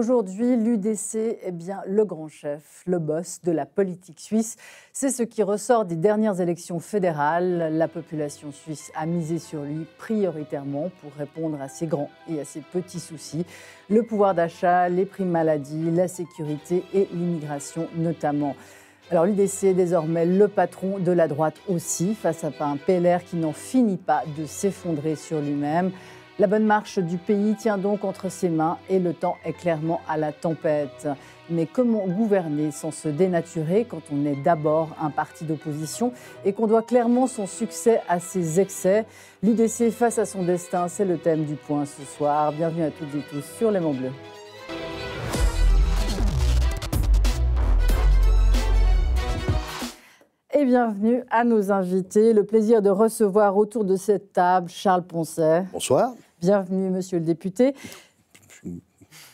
Aujourd'hui, l'UDC est bien le grand chef, le boss de la politique suisse. C'est ce qui ressort des dernières élections fédérales. La population suisse a misé sur lui prioritairement pour répondre à ses grands et à ses petits soucis. Le pouvoir d'achat, les primes maladie, la sécurité et l'immigration notamment. Alors l'UDC est désormais le patron de la droite aussi, face à un PLR qui n'en finit pas de s'effondrer sur lui-même. La bonne marche du pays tient donc entre ses mains et le temps est clairement à la tempête. Mais comment gouverner sans se dénaturer quand on est d'abord un parti d'opposition et qu'on doit clairement son succès à ses excès L'UDC face à son destin, c'est le thème du point ce soir. Bienvenue à toutes et tous sur Les Monts Bleus. Et bienvenue à nos invités. Le plaisir de recevoir autour de cette table Charles Poncet. Bonsoir. Bienvenue, monsieur le député.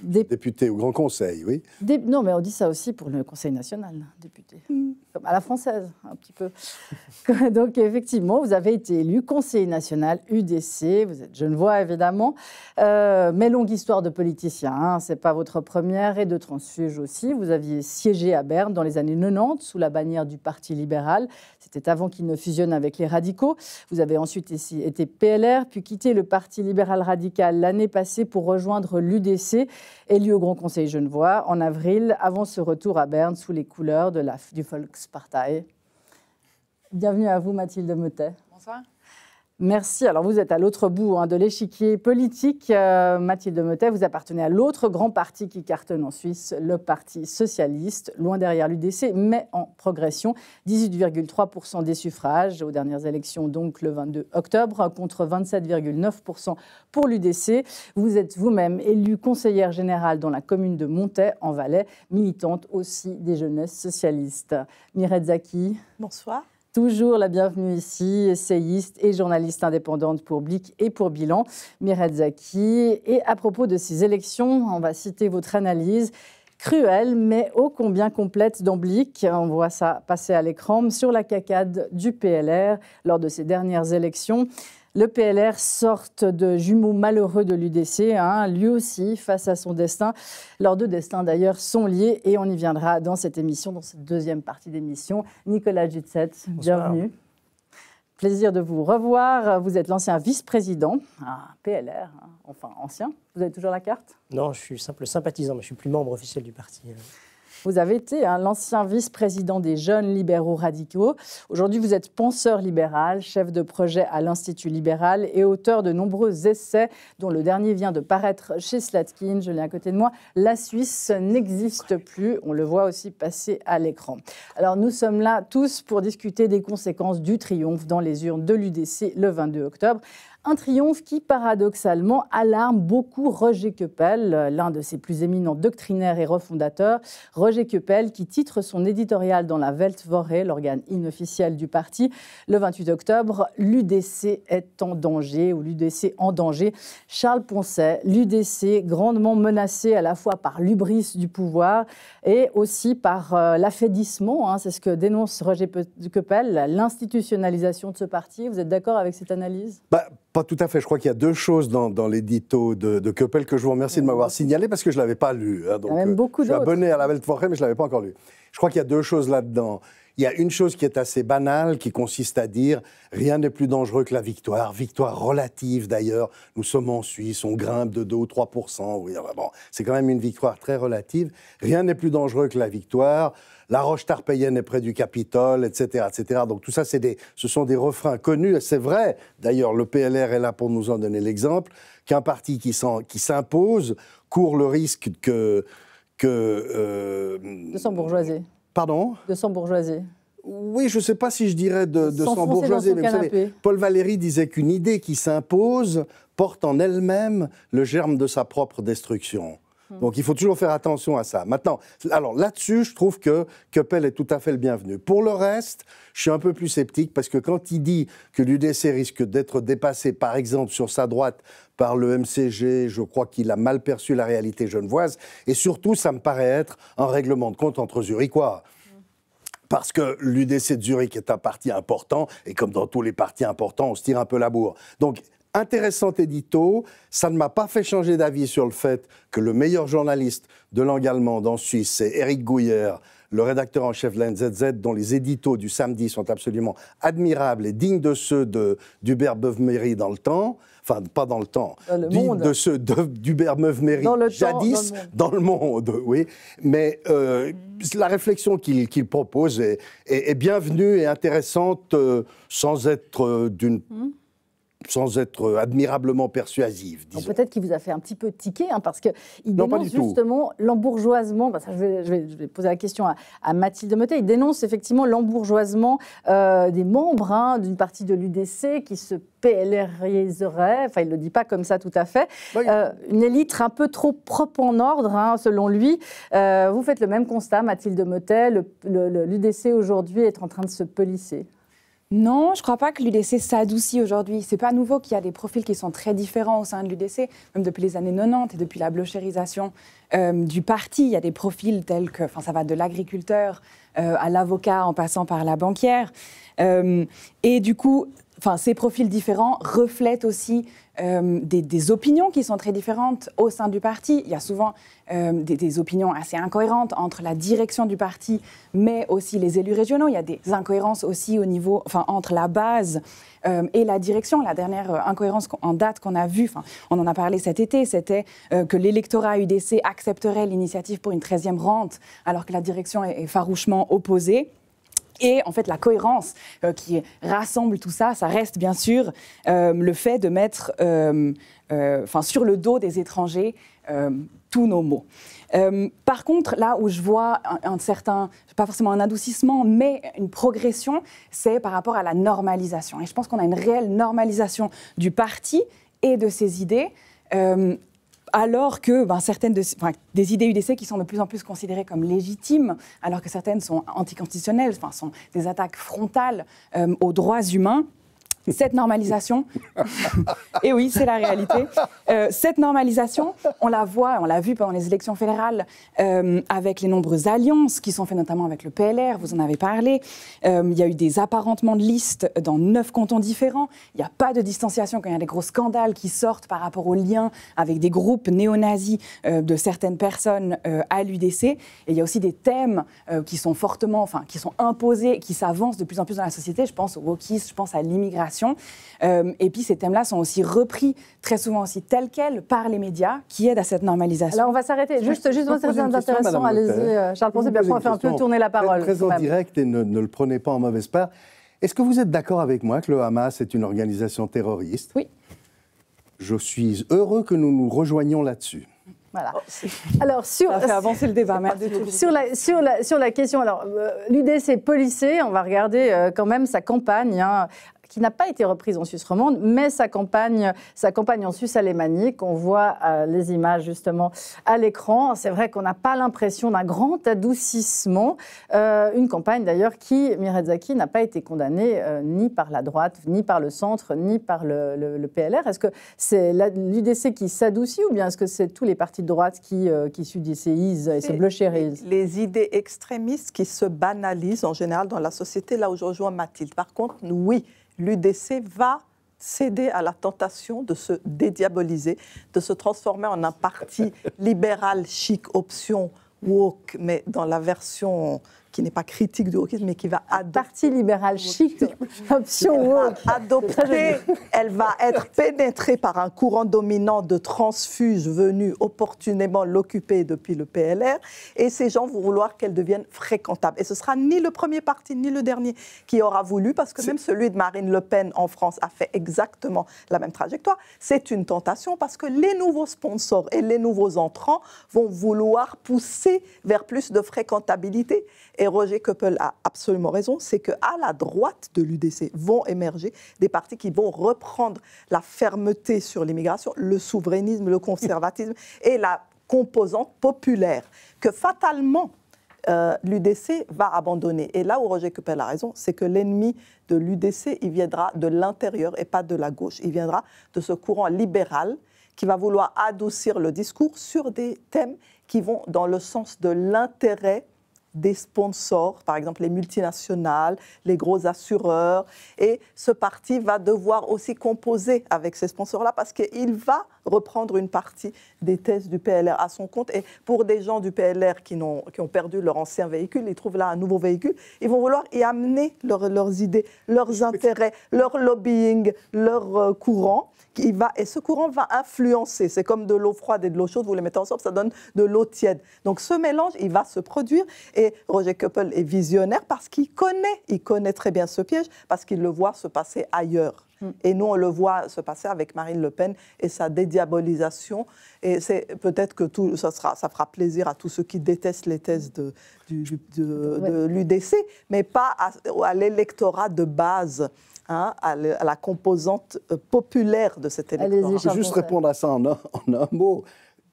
Député au Grand Conseil, oui. Non, mais on dit ça aussi pour le Conseil national, député. Mm comme à la française, un petit peu. Donc, effectivement, vous avez été élu conseiller national UDC, vous êtes genevois, évidemment, euh, mais longue histoire de politicien, Ce hein. c'est pas votre première, et de transfuge aussi. Vous aviez siégé à Berne dans les années 90, sous la bannière du Parti libéral. C'était avant qu'il ne fusionne avec les radicaux. Vous avez ensuite été PLR, puis quitté le Parti libéral radical l'année passée pour rejoindre l'UDC, élu au Grand Conseil genevois en avril, avant ce retour à Berne sous les couleurs de la, du Volkswagen. Bienvenue à vous, Mathilde Mottet. Bonsoir. Merci. Alors vous êtes à l'autre bout hein, de l'échiquier politique. Euh, Mathilde Motet, vous appartenez à l'autre grand parti qui cartonne en Suisse, le Parti socialiste, loin derrière l'UDC, mais en progression. 18,3% des suffrages aux dernières élections, donc le 22 octobre, contre 27,9% pour l'UDC. Vous êtes vous-même élue conseillère générale dans la commune de Montet, en Valais, militante aussi des jeunesses socialistes. Mireille Zaki. Bonsoir toujours la bienvenue ici, essayiste et journaliste indépendante pour Blic et pour Bilan, Mireille Zaki. Et à propos de ces élections, on va citer votre analyse cruelle, mais ô combien complète dans On voit ça passer à l'écran sur la cacade du PLR lors de ces dernières élections. Le PLR, sorte de jumeaux malheureux de l'UDC, hein, lui aussi face à son destin. Leurs deux destins d'ailleurs sont liés et on y viendra dans cette émission, dans cette deuxième partie d'émission. Nicolas Jutset, bienvenue. Plaisir de vous revoir. Vous êtes l'ancien vice-président, PLR, hein, enfin ancien. Vous avez toujours la carte Non, je suis simple sympathisant, mais je suis plus membre officiel du parti. Euh. Vous avez été hein, l'ancien vice-président des jeunes libéraux radicaux. Aujourd'hui, vous êtes penseur libéral, chef de projet à l'Institut libéral et auteur de nombreux essais, dont le dernier vient de paraître chez Slatkin. Je l'ai à côté de moi. La Suisse n'existe plus. On le voit aussi passer à l'écran. Alors, nous sommes là tous pour discuter des conséquences du triomphe dans les urnes de l'UDC le 22 octobre. Un triomphe qui, paradoxalement, alarme beaucoup Roger Keppel, l'un de ses plus éminents doctrinaires et refondateurs. Roger Keppel, qui titre son éditorial dans la Weltwoche, l'organe inofficiel du parti, le 28 octobre L'UDC est en danger ou l'UDC en danger. Charles Poncet, l'UDC grandement menacé à la fois par l'ubris du pouvoir et aussi par euh, l'affaidissement. Hein, c'est ce que dénonce Roger Keppel, l'institutionnalisation de ce parti. Vous êtes d'accord avec cette analyse bah, pas tout à fait. Je crois qu'il y a deux choses dans, l'édito de, de, Köppel que je vous remercie de m'avoir signalé parce que je ne l'avais pas lu. Hein. même euh, beaucoup Je suis abonné à la forêt mais je ne l'avais pas encore lu. Je crois qu'il y a deux choses là-dedans. Il y a une chose qui est assez banale, qui consiste à dire rien n'est plus dangereux que la victoire, victoire relative d'ailleurs. Nous sommes en Suisse, on grimpe de 2 ou 3 oui, c'est quand même une victoire très relative. Rien n'est plus dangereux que la victoire. La Roche-Tarpeyenne est près du Capitole, etc., etc. Donc tout ça, des, ce sont des refrains connus, c'est vrai, d'ailleurs, le PLR est là pour nous en donner l'exemple, qu'un parti qui s'impose court le risque que... que euh, de s'embourgeoiser. Pardon De s'embourgeoiser. Oui, je ne sais pas si je dirais de, de bourgeoisie mais vous savez, Paul Valéry disait qu'une idée qui s'impose porte en elle-même le germe de sa propre destruction. Hmm. Donc il faut toujours faire attention à ça. Maintenant, alors là-dessus, je trouve que Keppel est tout à fait le bienvenu. Pour le reste, je suis un peu plus sceptique parce que quand il dit que l'UDC risque d'être dépassé, par exemple, sur sa droite par le MCG, je crois qu'il a mal perçu la réalité genevoise. Et surtout, ça me paraît être un règlement de compte entre Zurichois hmm. parce que l'UDC de Zurich est un parti important, et comme dans tous les partis importants, on se tire un peu la bourre. Donc intéressant édito. Ça ne m'a pas fait changer d'avis sur le fait que le meilleur journaliste de langue allemande en Suisse, c'est Eric Gouillère, le rédacteur en chef de l'NZZ, dont les éditos du samedi sont absolument admirables et dignes de ceux d'Hubert Beuve-Méry dans le temps. Enfin, pas dans le temps, dans dignes de ceux d'Hubert Beuve-Méry jadis dans, le monde. oui. Mais euh, la réflexion qu'il propose est, bienvenue et intéressante euh, sans être euh, d'une. Hmm sans être admirablement persuasive. Peut-être qu'il vous a fait un petit peu tiquer, hein, parce qu'il dénonce justement l'embourgeoisement. Bah, je, vais, poser la question à, Mathilde Motet. Il dénonce effectivement l'embourgeoisement euh, des membres hein, d'une partie de l'UDC qui se PLRiserait, enfin il ne le dit pas comme ça tout à fait, euh, une élite un peu trop propre en ordre, hein, selon lui. Euh, vous faites le même constat, Mathilde Motet. L'UDC aujourd'hui est en train de se polisser non, je ne crois pas que l'UDC s'adoucit aujourd'hui. C'est pas nouveau qu'il y a des profils qui sont très différents au sein de l'UDC, même depuis les années 90 et depuis la blochérisation euh, du parti. Il y a des profils tels que, enfin, ça va de l'agriculteur euh, à l'avocat en passant par la banquière. Euh, et du coup, enfin, ces profils différents reflètent aussi euh, des, opinions qui sont très différentes au sein du parti. Il y a souvent euh, des, opinions assez incohérentes entre la direction du parti, mais aussi les élus régionaux. Il y a des incohérences aussi au niveau, entre la base euh, et la direction. La dernière incohérence en date qu'on a vue, on en a parlé cet été, c'était que l'électorat UDC accepterait l'initiative pour une 13e rente, alors que la direction est farouchement opposée. Et en fait, la cohérence euh, qui rassemble tout ça, ça reste bien sûr euh, le fait de mettre euh, enfin, sur le dos des étrangers tous nos mots. par contre, là où je vois un, certain, pas forcément un adoucissement, mais une progression, c'est par rapport à la normalisation. Et je pense qu'on a une réelle normalisation du parti et de ses idées alors que ben, certaines des idées UDC qui sont de plus en plus considérées comme légitimes, alors que certaines sont anticonstitutionnelles, enfin, sont des attaques frontales euh, aux droits humains cette normalisation, et oui, c'est la réalité, euh, cette normalisation, on la voit, on l'a vu pendant les élections fédérales, euh, avec les nombreuses alliances qui sont faites notamment avec le PLR, vous en avez parlé. Euh, il y a eu des apparentements de listes dans neuf cantons différents. Il n'y a pas de distanciation quand il y a des gros scandales qui sortent par rapport aux liens avec des groupes néo-nazis de certaines personnes à l'UDC. Et il y a aussi des thèmes qui sont fortement, enfin, qui sont imposés, qui s'avancent de plus en plus dans la société. Je pense aux wokisme, je pense à l'immigration euh, et puis ces thèmes-là sont aussi repris très souvent aussi tels quels par les médias qui aident à cette normalisation. Alors on va s'arrêter juste juste dans certains intéressants. Allez-y, euh, Charles Ponce, bien après on faire un peu tourner la parole. Très, en direct et ne, le prenez pas en mauvaise part. Est-ce que vous êtes d'accord avec moi que le Hamas est une organisation terroriste Oui. Je suis heureux que nous nous rejoignions là-dessus. Voilà. Oh, alors sur, Ça fait avancer le débat, sur la, sur, la, sur la question, alors euh, l'UDC policée, on va regarder quand même sa campagne hein qui n'a pas été reprise en Suisse romande, mais sa campagne, sa campagne en Suisse alémanique. On voit euh, les images justement à l'écran. C'est vrai qu'on n'a pas l'impression d'un grand adoucissement. Euh, une campagne d'ailleurs qui, Mirezaki, n'a pas été condamnée euh, ni par la droite, ni par le centre, ni par le, PLR. Est-ce que c'est l'UDC qui s'adoucit ou bien est-ce que c'est tous les partis de droite qui, qui s'udicéisent et se bluchérisent les, les idées extrémistes qui se banalisent en général dans la société, là où je rejoins Mathilde. Par contre, oui, l'UDC va céder à la tentation de se dédiaboliser, de se transformer en un parti libéral chic option woke, mais dans la version qui n'est pas critique du wokisme, mais qui va adopter. Parti libéral chic, option woke. elle va être pénétrée par un courant dominant de transfuges venus opportunément l'occuper depuis le PLR, et ces gens vont vouloir qu'elle devienne fréquentable. Et ce sera ni le premier parti, ni le dernier qui aura voulu, parce que même celui de Marine Le Pen en France a fait exactement la même trajectoire. C'est une tentation parce que les nouveaux sponsors et les nouveaux entrants vont vouloir pousser vers plus de fréquentabilité. Et et Roger Coppel a absolument raison, c'est qu'à la droite de l'UDC vont émerger des partis qui vont reprendre la fermeté sur l'immigration, le souverainisme, le conservatisme et la composante populaire que fatalement euh, l'UDC va abandonner. Et là où Roger Coppel a raison, c'est que l'ennemi de l'UDC, il viendra de l'intérieur et pas de la gauche. Il viendra de ce courant libéral qui va vouloir adoucir le discours sur des thèmes qui vont dans le sens de l'intérêt des sponsors, par exemple les multinationales, les gros assureurs. Et ce parti va devoir aussi composer avec ces sponsors-là parce qu'il va reprendre une partie des thèses du PLR à son compte. Et pour des gens du PLR qui, ont, qui ont perdu leur ancien véhicule, ils trouvent là un nouveau véhicule, ils vont vouloir y amener leurs idées, leurs intérêts, leur lobbying, leur euh, courant va, et ce courant va influencer. C'est comme de l'eau froide et de l'eau chaude, vous les mettez ensemble, ça donne de l'eau tiède. Donc ce mélange, il va se produire. Et Roger Koppel est visionnaire parce qu'il connaît, il connaît très bien ce piège, parce qu'il le voit se passer ailleurs. Hmm. Et nous, on le voit se passer avec Marine Le Pen et sa dédiabolisation. Et c'est peut-être que tout, ça, sera, ça fera plaisir à tous ceux qui détestent les thèses de, de, l'UDC, mais pas à l'électorat de base Hein, à, la composante euh, populaire de cette électorat. Je vais juste répondre à ça en un, mot.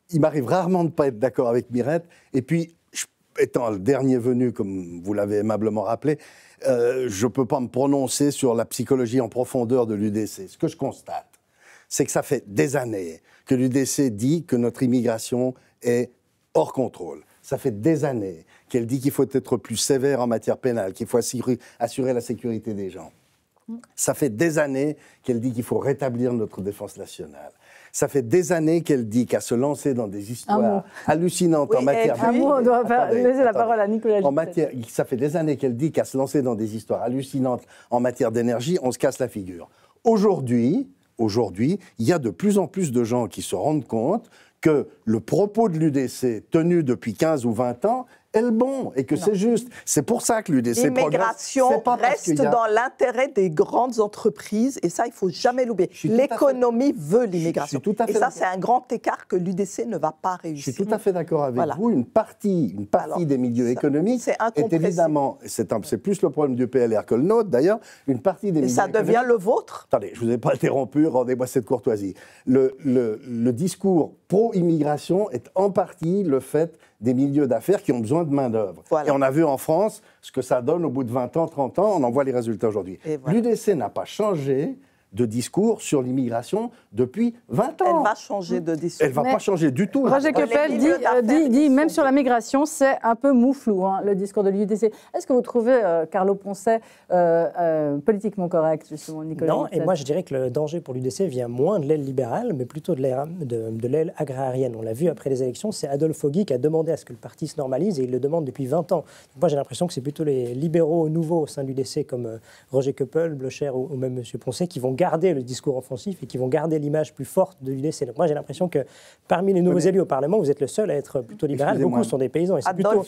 Il m'arrive rarement de ne pas être d'accord avec Mirette. Et puis, étant le dernier venu, comme vous l'avez aimablement rappelé, euh, je ne peux pas me prononcer sur la psychologie en profondeur de l'UDC. Ce que je constate, c'est que ça fait des années que l'UDC dit que notre immigration est hors contrôle. Ça fait des années qu'elle dit qu'il faut être plus sévère en matière pénale, qu'il faut assurer la sécurité des gens. Ça fait des années qu'elle dit qu'il faut rétablir notre défense nationale. Ça fait des années qu'elle dit qu'à se lancer dans des histoires hallucinantes en matière. on doit laisser la parole à Nicolas. En matière, ça fait des années qu'elle dit qu'à se lancer dans des histoires hallucinantes en matière d'énergie, on se casse la figure. Aujourd'hui, aujourd'hui, il y a de plus en plus de gens qui se rendent compte que le propos de l'UDC tenu depuis 15 ou 20 ans est le bon et que c'est juste. C'est pour ça que l'UDC progresse. reste dans l'intérêt des grandes entreprises et ça, il faut jamais l'oublier. L'économie veut l'immigration. Et ça, c'est un grand écart que l'UDC ne va pas réussir. Je suis tout à fait d'accord avec vous. Une partie, une partie des milieux économiques est, évidemment, c'est plus le problème du PLR que le nôtre d'ailleurs, une partie des et ça devient le vôtre Attendez, je ne vous ai pas interrompu, rendez-moi cette courtoisie. le, le, le discours pro-immigration est en partie le fait des milieux d'affaires qui ont besoin de main-d'œuvre. Et on a vu en France ce que ça donne au bout de 20 ans, 30 ans, on en voit les résultats aujourd'hui. L'UDC n'a pas changé, de discours sur l'immigration depuis 20 ans. Elle va changer de discours. Elle ne va pas changer du tout. Roger Coppel dit, euh, même sur la migration, c'est un peu mouflou, hein, le discours de l'UDC. Est-ce que vous trouvez, euh, Carlo Poncet, euh, politiquement correct, justement, Nicolas Non, et moi je dirais que le danger pour l'UDC vient moins de l'aile libérale, mais plutôt de l'aile de, de agrarienne. On l'a vu après les élections, c'est Adolphe Foggy qui a demandé à ce que le parti se normalise, et il le demande depuis 20 ans. Moi j'ai l'impression que c'est plutôt les libéraux nouveaux au sein de l'UDC, comme Roger Keppel, Blocher ou, même M. Poncet, qui vont garder le discours offensif et qui vont garder l'image plus forte de l'UDC. moi, j'ai l'impression que parmi les nouveaux élus au Parlement, vous êtes le seul à être plutôt libéral. Beaucoup sont des paysans. Et c'est plutôt...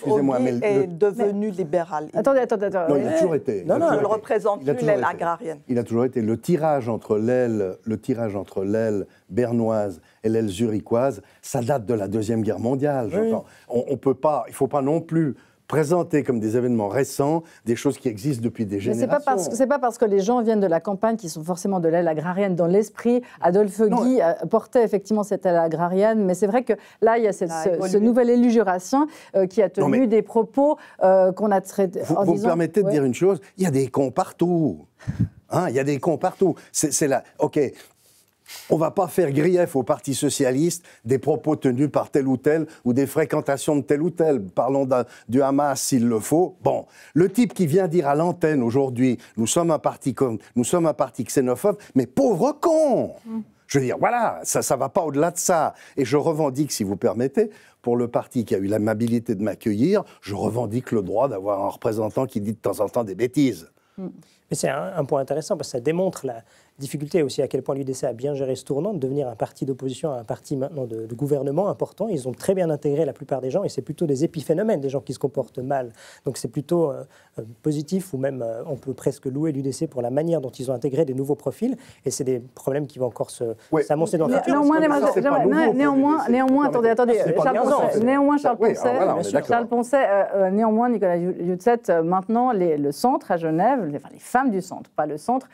est devenu libéral. Attendez, attendez, attendez. Non, il a toujours été. Non, non, il ne représente plus l'aile agrarienne. Il a toujours été. Le tirage entre l'aile, le tirage entre l'aile bernoise et l'aile zurichoise, ça date de la Deuxième Guerre mondiale. On, ne peut pas, il faut pas non plus présenter comme des événements récents des choses qui existent depuis des générations. Mais ce n'est pas, parce que les gens viennent de la campagne qui sont forcément de l'aile agrarienne dans l'esprit. Adolphe Guy euh, portait effectivement cette aile agrarienne, mais c'est vrai que là, il y a cette, ce, nouvel élu jurassien euh, qui a tenu des propos euh, qu'on a traités. Vous, vous me permettez de dire une chose il y a des cons partout hein, il y a des cons partout. C'est là. OK, on ne va pas faire grief au Parti socialiste des propos tenus par tel ou tel ou des fréquentations de tel ou tel. Parlons du Hamas s'il le faut. Bon, le type qui vient dire à l'antenne aujourd'hui, nous sommes un parti nous sommes un parti xénophobe, mais pauvre con. Mm. Je veux dire, voilà, ça ne va pas au-delà de ça. Et je revendique, si vous permettez, pour le parti qui a eu l'amabilité de m'accueillir, je revendique le droit d'avoir un représentant qui dit de temps en temps des bêtises. Mm. Mais c'est un, un, point intéressant parce que ça démontre la, Difficulté aussi à quel point l'UDC a bien géré ce tournant, de devenir un parti d'opposition à un parti maintenant de, gouvernement important. Ils ont très bien intégré la plupart des gens et c'est plutôt des épiphénomènes, des gens qui se comportent mal. Donc c'est plutôt euh, euh, positif ou même euh, on peut presque louer l'UDC pour la manière dont ils ont intégré des nouveaux profils et c'est des problèmes qui vont encore se s'amoncer dans le futur. Néanmoins, néanmoins, néanmoins, attendez, attendez, néanmoins néanmoins Nicolas Jutset, maintenant le centre à Genève, les, femmes du centre, pas le centre,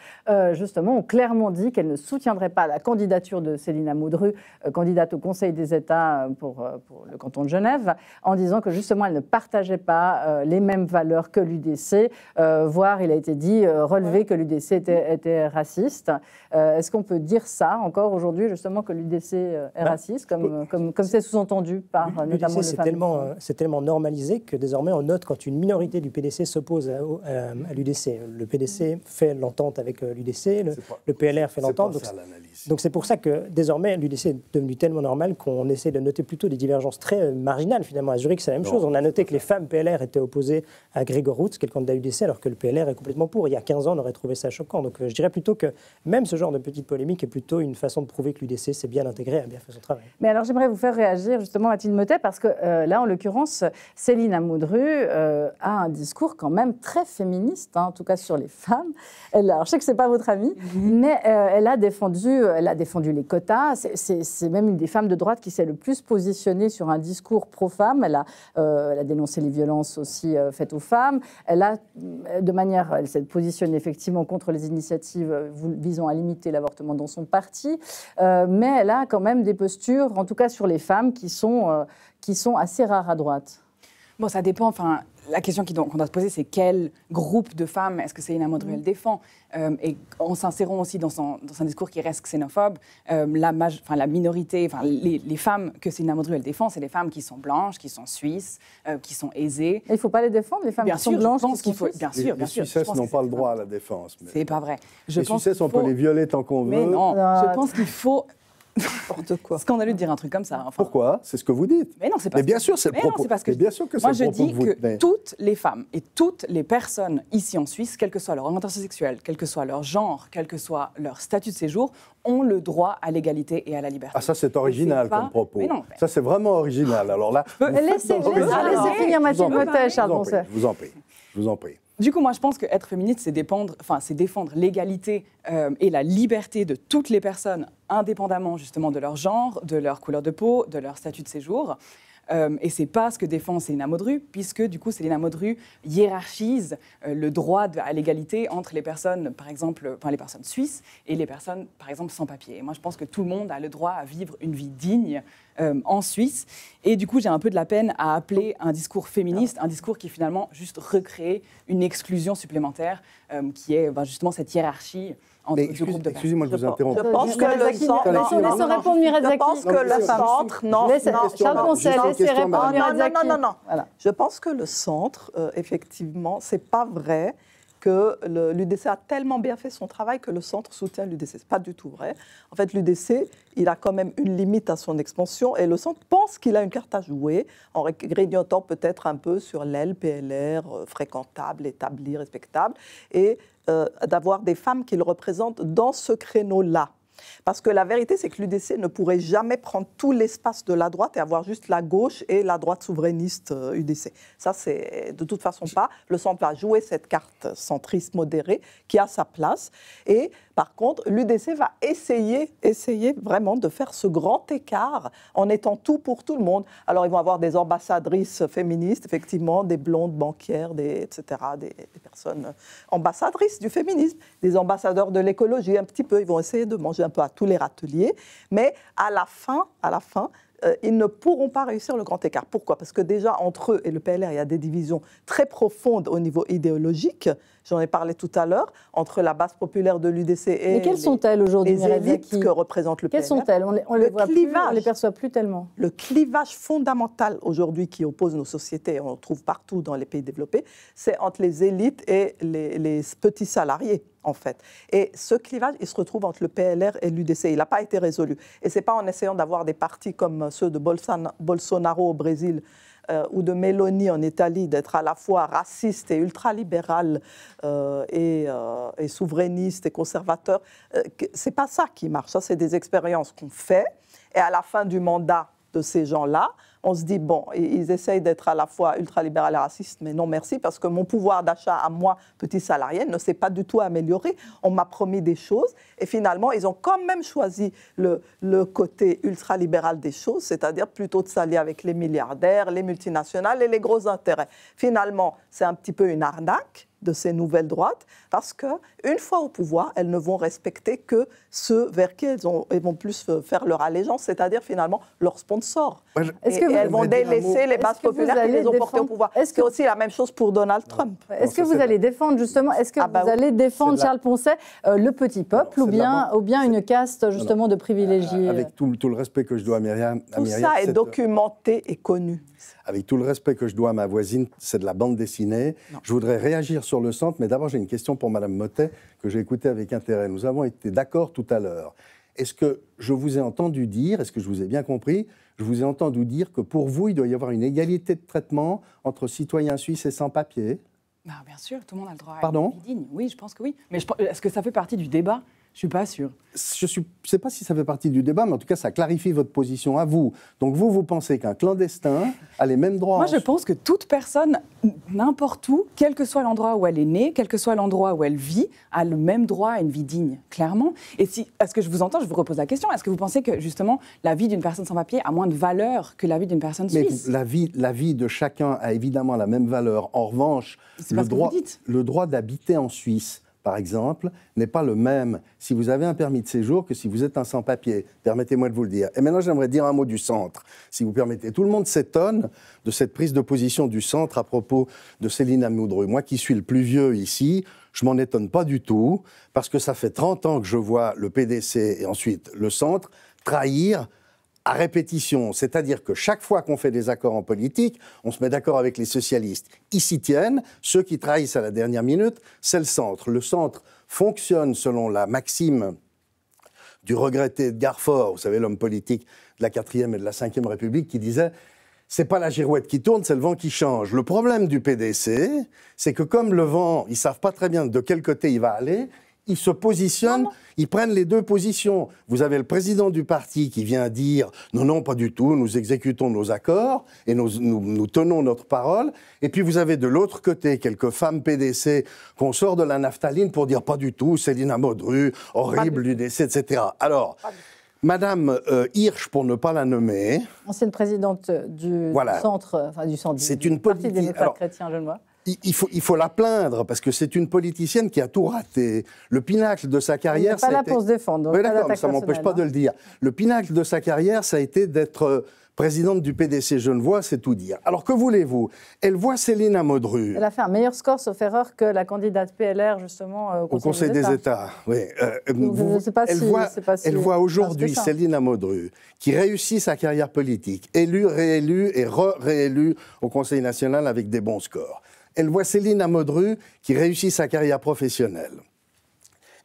justement, clairement dit qu'elle ne soutiendrait pas la candidature de Céline Maudru, euh, candidate au Conseil des États euh, pour, euh, pour, le canton de Genève, en disant que justement elle ne partageait pas les mêmes valeurs que l'UDC, voire, il a été dit, relevé que l'UDC était, raciste. Est-ce qu'on peut dire ça encore aujourd'hui, justement, que l'UDC est bah, raciste, comme c'est comme, c'est sous-entendu par notamment le c'est tellement, tellement normalisé que désormais on note quand une minorité du PDC s'oppose à, l'UDC. Le PDC mm. fait l'entente avec l'UDC. Le, le PLR fait l'entendre. Donc c'est pour ça que désormais l'UDC est devenu tellement normal qu'on essaie de noter plutôt des divergences très euh, marginales finalement. À Zurich, c'est la même chose. On a noté que les femmes PLR étaient opposées à Grégoire Rutz, quelqu'un de l'UDC alors que le PLR est complètement pour. Il y a 15 ans, on aurait trouvé ça choquant. Donc euh, je dirais plutôt que même ce genre de petite polémique est plutôt une façon de prouver que l'UDC s'est bien intégré, a bien fait son travail. Mais alors j'aimerais vous faire réagir justement Mathilde Motet, parce que euh, là en l'occurrence, Céline Amoudru a un discours quand même très féministe, hein, en tout cas sur les femmes. Elle alors je sais que ce pas votre amie, mm-hmm. mais elle a défendu elle a défendu les quotas. C'est même une des femmes de droite qui s'est le plus positionnée sur un discours pro-femme. Elle, euh, elle, a dénoncé les violences aussi euh, faites aux femmes. Elle a, de manière, elle s'est positionnée effectivement contre les initiatives euh, visant à limiter l'avortement dans son parti. mais elle a quand même des postures, en tout cas sur les femmes, qui sont, qui sont assez rares à droite. Bon, ça dépend. Enfin, la question qu'on doit se poser, c'est quel groupe de femmes est-ce que Céline Amodruel mm. défend euh, Et en s'insérant aussi dans son, un discours qui reste xénophobe, euh, la, enfin, la minorité, enfin, les, femmes que Céline Modruel défend, c'est les femmes qui sont blanches, qui sont suisses, euh, qui sont aisées. il ne faut pas les défendre, les femmes qui sont blanches, faut, Bien sûr, bien sûr. Les Suisses n'ont pas le droit à la défense. Mais... C'est pas vrai. Je les Suisses, on peut les violer tant qu'on veut. Mais non, non, ah, je pense qu'il faut N'importe quoi. Scandaleux de dire un truc comme ça. Hein, Pourquoi C'est ce que vous dites. Mais non, c'est pas. Mais bien sûr, c'est le propos. parce que mais bien sûr Moi, je dis que, toutes les femmes et toutes les personnes ici en Suisse, quelle que soit leur orientation sexuelle, quel que soit leur genre, quel que soit leur statut de séjour, ont le droit à l'égalité et à la liberté. Ah, ça, c'est original comme propos. non, Ça, c'est vraiment original. Alors là, laissez, finir Mathieu Motet, Charles Je vous en prie. Je vous en prie. Du coup, moi, je pense qu'être féministe, c'est enfin, c'est défendre l'égalité euh, et la liberté de toutes les personnes, indépendamment justement de leur genre, de leur couleur de peau, de leur statut de séjour. Euh, et c'est pas ce que défend Céline Modru, puisque du coup Céline Modru hiérarchise euh, le droit à l'égalité entre les personnes, par exemple, euh, enfin, les personnes suisses et les personnes, par exemple, sans papier. moi, je pense que tout le monde a le droit à vivre une vie digne euh, en Suisse. Et du coup, j'ai un peu de la peine à appeler un discours féministe, un discours qui finalement juste recrée une exclusion supplémentaire, qui est ben, justement cette hiérarchie mais excusez-moi, je vous interromps. Je pense que le centre... Non, non, répondre Mirazaki. Je pense que le centre... Non, non, Non, non, non, non. Je pense que le centre, effectivement, c'est pas vrai que l'UDC a tellement bien fait son travail que le centre soutient l'UDC. Ce n'est pas du tout vrai. En fait, l'UDC, il a quand même une limite à son expansion et le centre pense qu'il a une carte à jouer en régrignotant peut-être un peu sur l'aile PLR euh, fréquentable, établie, respectable. Et euh, d'avoir des femmes qu'il représentent dans ce créneau-là. Parce que la vérité, c'est que l'UDC ne pourrait jamais prendre tout l'espace de la droite et avoir juste la gauche et la droite souverainiste UDC. Euh, Ça, c'est de toute façon pas. Le centre va jouer cette carte centriste modérée qui a sa place. Et par contre, l'UDC va essayer, essayer vraiment de faire ce grand écart en étant tout pour tout le monde. Alors, ils vont avoir des ambassadrices féministes, effectivement, des blondes banquières, etc., des, des personnes ambassadrices du féminisme, des ambassadeurs de l'écologie, un petit peu. Ils vont essayer de manger un peu à tous les râteliers. Mais à la fin, à la fin, euh, ils ne pourront pas réussir le grand écart. Pourquoi Parce que déjà, entre eux et le PLR, il y a des divisions très profondes au niveau idéologique. J'en ai parlé tout à l'heure, entre la base populaire de l'UDC et quelles les, sont-elles élites que représente le PLR. Quelles sont-elles On, on le les perçoit plus tellement. Le clivage fondamental aujourd'hui qui oppose nos sociétés, on le trouve partout dans les pays développés, c'est entre les élites et les petits salariés en fait. Et ce clivage, il se retrouve entre le PLR et l'UDC. Il n'a pas été résolu. Et ce n'est pas en essayant d'avoir des partis comme euh, ceux de Bolsonaro au Brésil euh, ou de Meloni en Italie, d'être à la fois raciste et ultralibéral euh, et, et, souverainiste et conservateur. c'est pas ça qui marche. Ça, c'est des expériences qu'on fait. Et à la fin du mandat de ces gens-là, on se dit, bon, ils essayent d'être à la fois ultralibéral et raciste, mais non merci, parce que mon pouvoir d'achat à moi, petit salarié, ne s'est pas du tout amélioré. On m'a promis des choses, et finalement, ils ont quand même choisi le, le côté ultralibéral des choses, c'est-à-dire plutôt de s'allier avec les milliardaires, les multinationales et les gros intérêts. Finalement, c'est un petit peu une arnaque de ces nouvelles droites, parce qu'une fois au pouvoir, elles ne vont respecter que ceux vers qui elles, vont plus faire leur allégeance, c'est-à-dire finalement leurs sponsors. et, elles vont délaisser les bases populaires qui les ont portées au pouvoir. C'est -ce que... aussi la même chose pour Donald Trump. Est-ce que vous ah, bah allez défendre justement, est que vous allez défendre, Charles Poncet, euh, le petit peuple ou bien, ou bien une caste justement de privilégiés Avec tout, le respect que je dois à Myriam. À Myriam ça est euh, documenté et connu avec tout le respect que je dois à ma voisine, c'est de la bande dessinée. Je voudrais réagir sur le centre, mais d'abord j'ai une question pour Madame Mottet que j'ai écoutée avec intérêt. Nous avons été d'accord tout à l'heure. Est-ce que je vous ai entendu dire, est-ce que je vous ai bien compris, je vous ai entendu dire que pour vous, il doit y avoir une égalité de traitement entre citoyens suisses et sans-papiers ah, Bien sûr, tout le monde a le droit à une vie digne. Oui, je pense que oui. Mais est-ce que ça fait partie du débat je suis pas sûr. Je ne sais pas si ça fait partie du débat, mais en tout cas, ça clarifie votre position à vous. Donc vous, vous pensez qu'un clandestin a les mêmes droits Moi, je pense que toute personne, n'importe où, quel que soit l'endroit où elle est née, quel que soit l'endroit où elle vit, a le même droit à une vie digne, clairement. Et si, à ce que je vous entends, je vous repose la question. Est-ce que vous pensez que justement la vie d'une personne sans papier a moins de valeur que la vie d'une personne suisse mais la vie, la vie de chacun a évidemment la même valeur. En revanche, le droit d'habiter en Suisse par exemple, n'est pas le même si vous avez un permis de séjour que si vous êtes un sans-papier. Permettez-moi de vous le dire. Et maintenant, j'aimerais dire un mot du centre, si vous permettez. Tout le monde s'étonne de cette prise de position du centre à propos de Céline Amoudrou. Moi qui suis le plus vieux ici, je m'en étonne pas du tout, parce que ça fait 30 ans que je vois le PDC et ensuite le centre trahir à répétition, c'est-à-dire que chaque fois qu'on fait des accords en politique, on se met d'accord avec les socialistes. Ils s'y tiennent, ceux qui trahissent à la dernière minute, c'est le centre. Le centre fonctionne selon la maxime du regretté Edgar vous savez, l'homme politique de la 4e et de la 5e République, qui disait c'est pas la girouette qui tourne, c'est le vent qui change. Le problème du PDC, c'est que comme le vent, ils savent pas très bien de quel côté il va aller, ils se positionnent, ils prennent les deux positions. Vous avez le président du parti qui vient dire non, non, pas du tout, nous exécutons nos accords et nous, nous, tenons notre parole. Et puis vous avez de l'autre côté quelques femmes PDC qu'on sort de la naphtaline pour dire pas du tout, Céline Amodru, horrible l'UDC, etc. Alors. Madame euh, Hirsch, pour ne pas la nommer. Ancienne présidente euh, du centre, euh, enfin du centre. C'est une parti Alors, chrétien, je ne vois il faut, la plaindre parce que c'est une politicienne qui a tout raté. Le pinacle de sa carrière, c'est pas là pour se défendre. d'accord, ça m'empêche pas de le dire. Hein. Le pinacle de sa carrière, ça a été d'être euh, présidente du PDC Genevois, c'est tout dire. Alors que voulez-vous Elle voit Céline Amodru… – Elle a fait un meilleur score, sauf erreur, que la candidate PLR, justement, euh, au, Conseil, des, États. Oui. Euh, vous, elle, voit, pas elle voit aujourd'hui Céline Amodru, qui réussit sa carrière politique, élue, réélue et re-réélue au Conseil national avec des bons scores. Elle voit Céline Amodru qui réussit sa carrière professionnelle.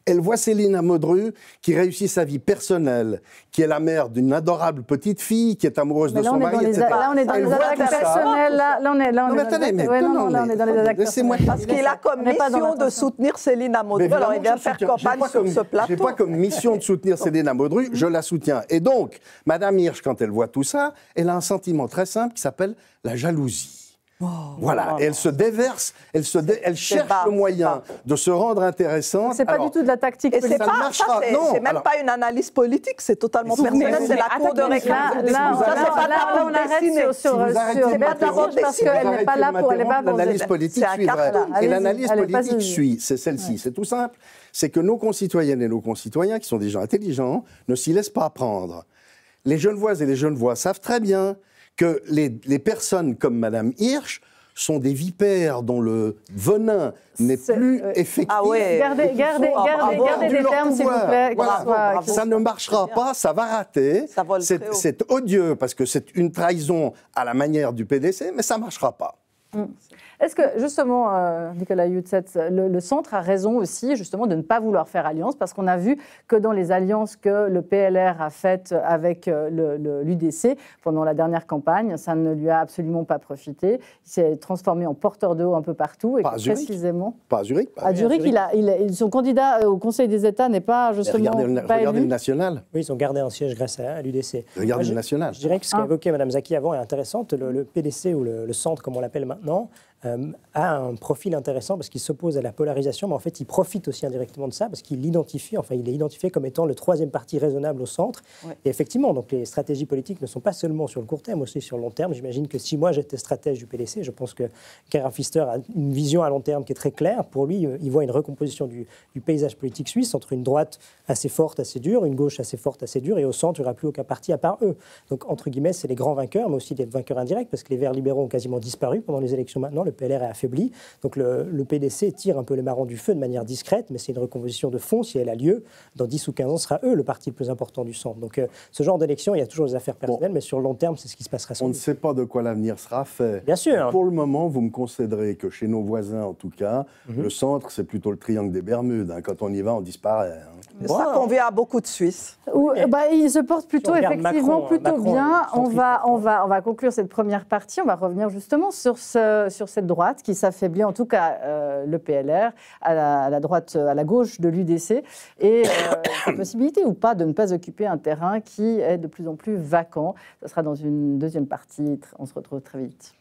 Elle voit Céline Amodru qui réussit sa vie personnelle, qui est la mère d'une adorable petite fille, qui est amoureuse de son mari, etc. Là, on est dans les attaques personnelles. Là, on est, là, on non, est mais attendez, mais Parce qu'il a comme mission de soutenir Céline Amodru. Alors, il vient faire campagne sur ce plateau. J'ai pas comme mission de soutenir Céline Amodru, je la soutiens. Et donc, Madame Hirsch, quand elle voit tout ça, elle a un sentiment très simple qui s'appelle la jalousie voilà, elle se déverse, elle, se cherche le moyen de se rendre intéressante. C'est pas du tout de la tactique. Et c'est pas, ça, c'est même pas une analyse politique, c'est totalement personnel, c'est la cour de réclame. – Là, on arrête sur. C'est pas parce qu'elle n'est pas là pour aller voir L'analyse politique suit. Et l'analyse politique suit, c'est celle-ci, c'est tout simple. C'est que nos concitoyennes et nos concitoyens, qui sont des gens intelligents, ne s'y laissent pas prendre. Les Genevoises et les Genevois savent très bien que les, personnes comme Madame Hirsch sont des vipères dont le venin n'est plus euh, effectif. Ah ouais. Gardez, des termes, s'il vous plaît. ça ne marchera pas, ça va rater. C'est odieux parce que c'est une trahison à la manière du PDC, mais ça ne marchera pas. Mm. Est-ce que justement, euh, Nicolas Yutsets, le, centre a raison aussi justement de ne pas vouloir faire alliance parce qu'on a vu que dans les alliances que le PLR a faites avec euh, l'UDC pendant la dernière campagne, ça ne lui a absolument pas profité. Il s'est transformé en porteur de haut un peu partout et pas à Zurich. précisément. Pas à Zurich. à, Zurich, son candidat euh, au Conseil des États n'est pas justement. Regardez, le, national. Oui, ils ont gardé un siège grâce à, l'UDC. Regardez le national. Je dirais que ce qu'a ah. évoqué Mme Zaki avant est intéressant. Le, PDC ou le centre, comme on l'appelle maintenant non euh, a un profil intéressant parce qu'il s'oppose à la polarisation, mais en fait, il profite aussi indirectement de ça parce qu'il l'identifie, enfin, il est identifié comme étant le troisième parti raisonnable au centre. Et effectivement, donc les stratégies politiques ne sont pas seulement sur le court terme, aussi sur le long terme. J'imagine que si moi j'étais stratège du PDC, je pense que Karin Pfister a une vision à long terme qui est très claire. Pour lui, euh, il voit une recomposition du, du paysage politique suisse entre une droite assez forte, assez dure, une gauche assez forte, assez dure, et au centre, il n'y aura plus aucun parti à part eux. Donc, entre guillemets, c'est les grands vainqueurs, mais aussi des vainqueurs indirects parce que les Verts libéraux ont quasiment disparu pendant les élections maintenant le PLR est affaibli. Donc le, PDC tire un peu les marrons du feu de manière discrète, mais c'est une recomposition de fond. Si elle a lieu, dans 10 ou 15 ans, ce sera eux le parti le plus important du centre. Donc euh, ce genre d'élection, il y a toujours des affaires personnelles, mais sur le long terme, c'est ce qui se passera. on ne sait pas de quoi l'avenir sera fait. Bien sûr. Pour le moment, vous me concéderez que chez nos voisins, en tout cas, mhm. le centre, c'est plutôt le triangle des Bermudes. Hein. Quand on y va, on disparaît. Hein. C'est wow. ça à beaucoup de Suisses. bah, ils se portent plutôt, effectivement, hein. plutôt bien. On va, on, va, on va conclure cette première partie. On va revenir justement sur, ce, sur cette droite qui s'affaiblit, en tout cas euh, le PLR, à la, droite, euh, à la gauche de l'UDC, et la euh, possibilité ou pas de ne pas occuper un terrain qui est de plus en plus vacant. Ce sera dans une deuxième partie. On se retrouve très vite.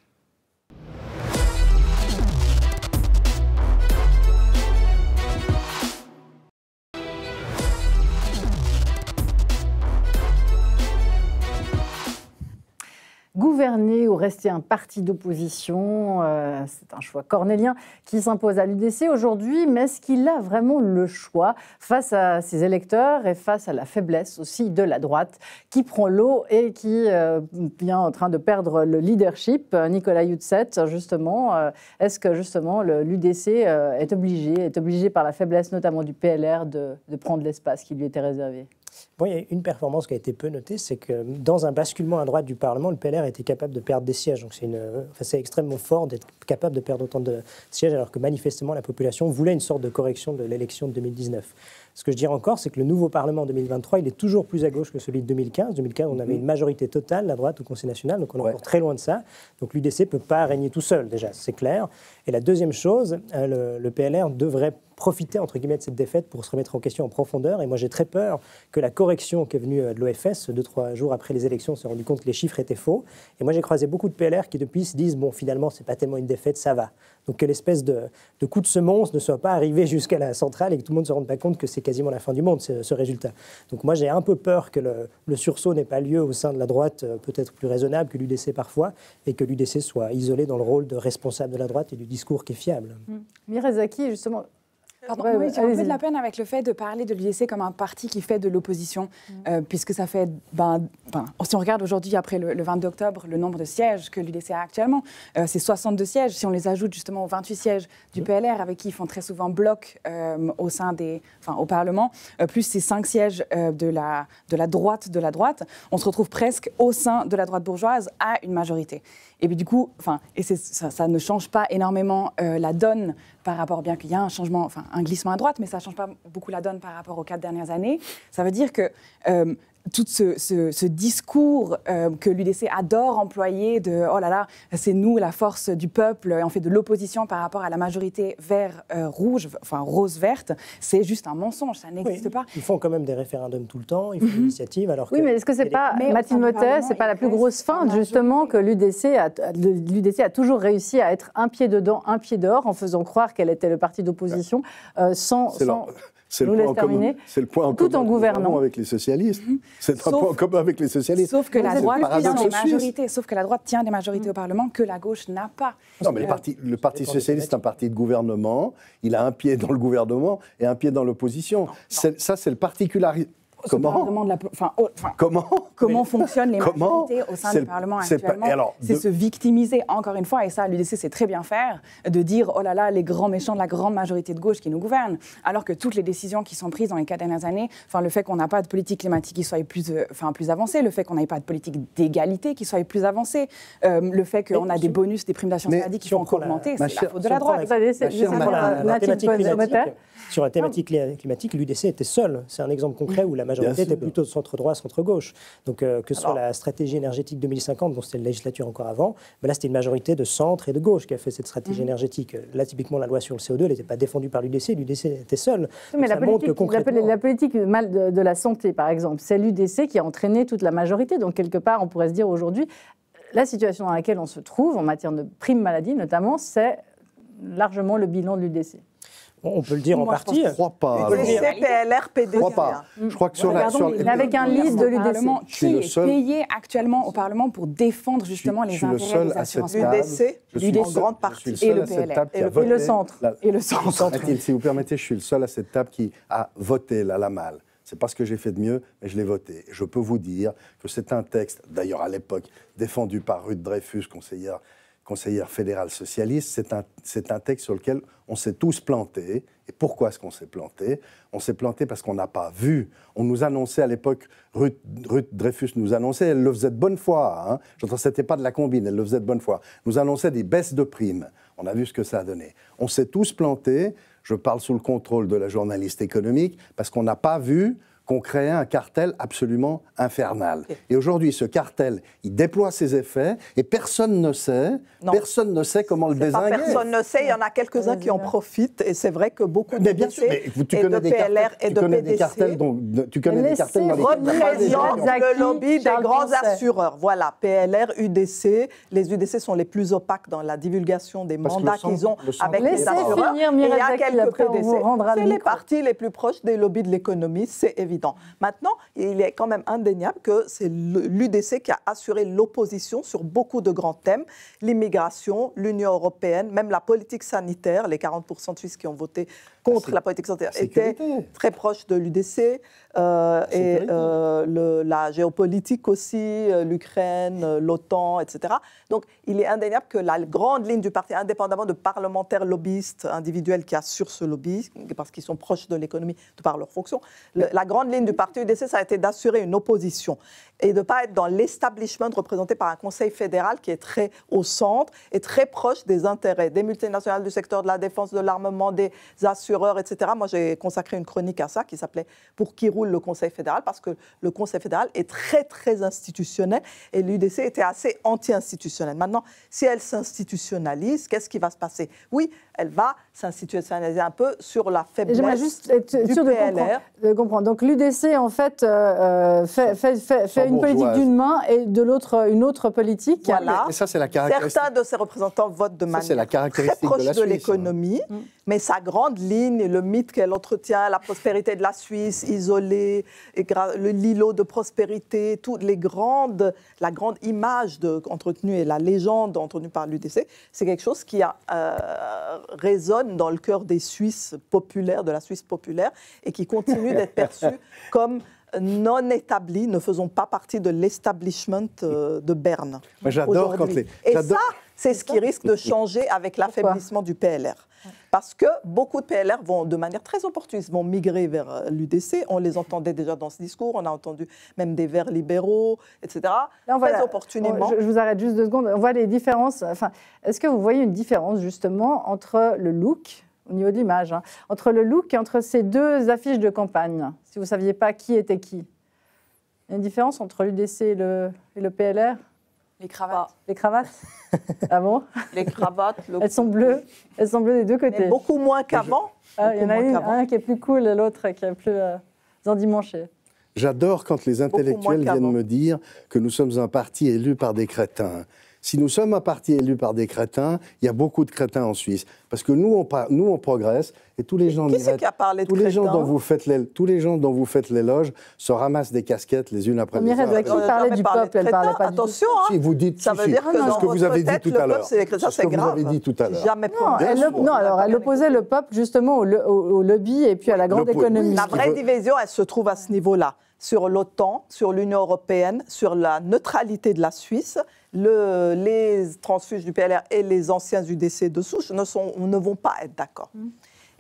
gouverner ou rester un parti d'opposition. Euh, c'est un choix cornélien qui s'impose à l'UDC aujourd'hui, mais est-ce qu'il a vraiment le choix face à ses électeurs et face à la faiblesse aussi de la droite qui prend l'eau et qui est euh, vient en train de perdre le leadership Nicolas Youtset, justement, euh, est-ce que justement l'UDC est obligé, est obligé par la faiblesse notamment du PLR de prendre l'espace qui lui était réservé Bon, il y a une performance qui a été peu notée, c'est que dans un basculement à droite du Parlement, le PLR était capable de perdre des sièges. Donc c'est enfin, extrêmement fort d'être capable de perdre autant de sièges, alors que manifestement la population voulait une sorte de correction de l'élection de 2019. Ce que je dis encore, c'est que le nouveau Parlement en 2023, il est toujours plus à gauche que celui de 2015. En 2015, on avait mm-hmm. une majorité totale, la droite au Conseil national, donc on est encore très loin de ça. Donc l'UDC ne peut pas régner tout seul, déjà, c'est clair. Et la deuxième chose, euh, le, le PLR devrait profiter entre guillemets de cette défaite pour se remettre en question en profondeur. Et moi, j'ai très peur que la correction qui est venue euh, de l'OFS deux trois jours après les élections s'est rendu compte que les chiffres étaient faux. Et moi, j'ai croisé beaucoup de PLR qui depuis se disent bon, finalement, c'est pas tellement une défaite, ça va. Donc que l'espèce de, coup de semonce ne soit pas arrivé jusqu'à la centrale et que tout le monde ne se rende pas compte que c'est quasiment la fin du monde ce, ce résultat. Donc moi, j'ai un peu peur que le, sursaut n'ait pas lieu au sein de la droite, euh, peut-être plus raisonnable que l'UDC parfois, et que l'UDC soit isolé dans le rôle de responsable de la droite et du discours qui est fiable. Mmh. justement, Pardon, oui, un peu de la peine avec le fait de parler de l'UDC e comme un parti qui fait de l'opposition, mm. euh, puisque ça fait, ben, ben, si on regarde aujourd'hui, après le, 20 octobre, le nombre de sièges que l'UDC e a actuellement, euh, c'est 62 sièges. Si on les ajoute justement aux 28 sièges du mm. PLR, avec qui ils font très souvent bloc euh, au sein des, enfin, au Parlement, plus ces 5 sièges de, la, de la droite de la droite, on se retrouve presque au sein de la droite bourgeoise à une majorité. Et puis du coup, enfin, et ça, ça, ne change pas énormément la donne par rapport, bien qu'il y a un changement, enfin un glissement à droite, mais ça ne change pas beaucoup la donne par rapport aux quatre dernières années. Ça veut dire que euh, tout ce, discours euh, que l'UDC adore employer de oh là là, c'est nous la force du peuple, et on fait de l'opposition par rapport à la majorité vert-rouge, euh, enfin rose-verte, c'est juste un mensonge, ça n'existe pas. Ils font quand même des référendums tout le temps, ils font des mhm. initiatives. Alors oui, mais est-ce que c'est pas, Mathilde c'est pas la plus grosse fin, justement, que l'UDC a, l'UDC a toujours réussi à être un pied dedans, un pied dehors, en faisant croire qu'elle était le parti d'opposition, euh, sans. C'est le, point en Tout commun gouvernant. avec les socialistes. Mhm. C'est un point commun avec les socialistes. Sauf que, la droite tient des majorités, sauf que la droite tient des majorités au mhm. Parlement que la gauche n'a pas. Non, mais le Parti, socialiste est un parti de gouvernement. Il a un pied dans le gouvernement et un pied dans l'opposition. Ça, c'est le particularisme. Comment la... comment comment fonctionnent les comment au sein du Parlement actuellement C'est se victimiser encore une fois, et ça, l'UDC sait très bien faire, de dire oh là là, les grands méchants de la grande majorité de gauche qui nous gouvernent, alors que toutes les décisions qui sont prises dans les quatre dernières années, enfin le fait qu'on n'a pas de politique climatique qui soit plus, euh, enfin plus avancée, le fait qu'on n'ait pas de politique d'égalité qui soit plus avancée, euh, le fait qu'on a des bonus, des primes d'assurance maladie qui sont encore augmentées, c'est la faute de la droite. La, sur la thématique climatique, l'UDC était seul. C'est un exemple concret où la majorité était plutôt centre-droit, centre-gauche. Donc, euh, que soit la stratégie énergétique 2050, dont c'était une législature encore avant, mais là, c'était une majorité de centre et de gauche qui a fait cette stratégie mhm. énergétique. Là, typiquement, la loi sur le CO2, n'était pas défendue par l'UDC. L'UDC était seul. mais la politique, mal de, de la santé, par exemple, c'est l'UDC qui a entraîné toute la majorité. Donc, quelque part, on pourrait se dire aujourd'hui, la situation dans laquelle on se trouve en matière de prime maladie, notamment, c'est largement le bilan de l'UDC. On peut le dire en partie. Je ne crois pas. PLR, Je crois pas. Je crois que sur la. Avec un liste de l'UDC, qui est payé actuellement au Parlement pour défendre justement les intérêts des assurances L'UDC, en grande partie. le PLR. Et le centre. Et le centre. Si vous permettez, je suis le seul à cette table qui a voté la Lamal. C'est pas ce que j'ai fait de mieux, mais je l'ai voté. Je peux vous dire que c'est un texte, d'ailleurs à l'époque, défendu par Ruth Dreyfus, conseillère conseillère fédérale socialiste, c'est un, un texte sur lequel on s'est tous plantés. Et pourquoi est-ce qu'on s'est planté On s'est planté parce qu'on n'a pas vu. On nous annonçait à l'époque, Ruth, Dreyfus nous annonçait, elle le faisait de bonne foi. Hein. J'entends, c'était pas de la combine, elle le faisait de bonne foi. Nous annonçait des baisses de primes. On a vu ce que ça a donné. On s'est tous plantés. Je parle sous le contrôle de la journaliste économique parce qu'on n'a pas vu qu'on créait un cartel absolument infernal. Et aujourd'hui, ce cartel, il déploie ses effets et personne ne sait, personne ne sait comment le désinguer. Personne ne sait, il y en a quelques-uns qui en profitent et c'est vrai que beaucoup mais de bien sûr, mais tu et connais de des PLR cartels, et tu connais des cartels dont, tu connais des cartels dans le lobby des grands assureurs. Voilà, PLR, UDC, les UDC sont les plus opaques dans la divulgation des mandats qu'ils ont avec les assureurs. Finir, et il y a quelques PDC. C'est les partis les plus proches des lobbies de l'économie, c'est évident. Maintenant, il est quand même indéniable que c'est l'UDC qui a assuré l'opposition sur beaucoup de grands thèmes, l'immigration, l'Union européenne, même la politique sanitaire, les 40% de Suisses qui ont voté contre la politique sanitaire était très proche de l'UDC. Euh, et euh, la géopolitique aussi, euh, l'Ukraine, l'OTAN, etc. Donc il est indéniable que la grande ligne du parti, indépendamment de parlementaires lobbyistes individuels qui assurent ce lobby, parce qu'ils sont proches de l'économie de par leur fonction, la grande ligne du parti UDC, ça a été d'assurer une opposition et de ne pas être dans l'establishment représenté par un conseil fédéral qui est très au centre et très proche des intérêts des multinationales du secteur de la défense, de l'armement, des assurances etc. Moi, j'ai consacré une chronique à ça qui s'appelait Pour qui roule le Conseil fédéral Parce que le Conseil fédéral est très, très institutionnel et l'UDC était assez anti-institutionnel. Maintenant, si elle s'institutionnalise, qu'est-ce qui va se passer Oui, elle va s'institutionnaliser un peu sur la faiblesse J'aimerais juste être sûr de, comprendre, Donc l'UDC, en euh, euh, fait, fait, fait, une politique d'une main et de l'autre une autre politique. Voilà. Et ça, c'est la caractéristique. Certains de ses représentants votent de manière la caractéristique très proche de l'économie, mm. mais sa grande ligne le mythe qu'elle entretient, la prospérité de la Suisse isolée, le lilo de prospérité, toutes les grandes, la grande image de, entretenue et la légende entretenue par l'UDC, c'est quelque chose qui a euh, résonne dans le cœur des Suisses populaires, de la Suisse populaire, et qui continue d'être perçue comme non établie, ne faisant pas partie de l'establishment euh, de Berne. J'adore quand les. C'est ce qui risque de changer avec l'affaiblissement du PLR. Parce que beaucoup de PLR vont, de manière très opportuniste, vont migrer vers euh, l'UDC. On les entendait déjà dans ce discours. On a entendu même des verts libéraux, etc. opportunément. Oh, je, vous arrête juste deux secondes. On voit les différences. Enfin, est-ce que vous voyez une différence justement entre le look au niveau de l'image, hein, entre le look et entre ces deux affiches de campagne, si vous ne saviez pas qui était qui. Il y a une différence entre l'UDC le, et le PLR les cravates. Bah, les cravates Ah bon Les cravates. Elles sont bleues. Elles sont bleues des deux côtés. beaucoup moins qu'avant. Ah, il y en a une un qui est plus cool et l'autre qui est plus euh, endimanchée. J'adore quand les intellectuels viennent me dire que nous sommes un parti élu par des crétins. Si nous sommes à parti élus par des crétins, il y a beaucoup de crétins en Suisse. Parce que nous, on, nous, on progresse et tous les gens, qui tous, les gens dont vous faites tous les gens dont vous faites l'éloge se ramassent des casquettes les unes après les autres. Mireille vous parlait du peuple, elle parlait pas Attention, hein. si vous dites ça veut dire que ce que vous avez dit tout à l'heure. c'est grave. Vous avez dit tout à l'heure. Jamais non, non, alors elle opposait le peuple justement au lobby et puis à la grande économie. La vraie division, elle se trouve à ce niveau-là, sur l'OTAN, sur l'Union européenne, sur la neutralité de la Suisse les transfuges du PLR et les anciens UDC de souche ne, vont pas être d'accord. Hmm.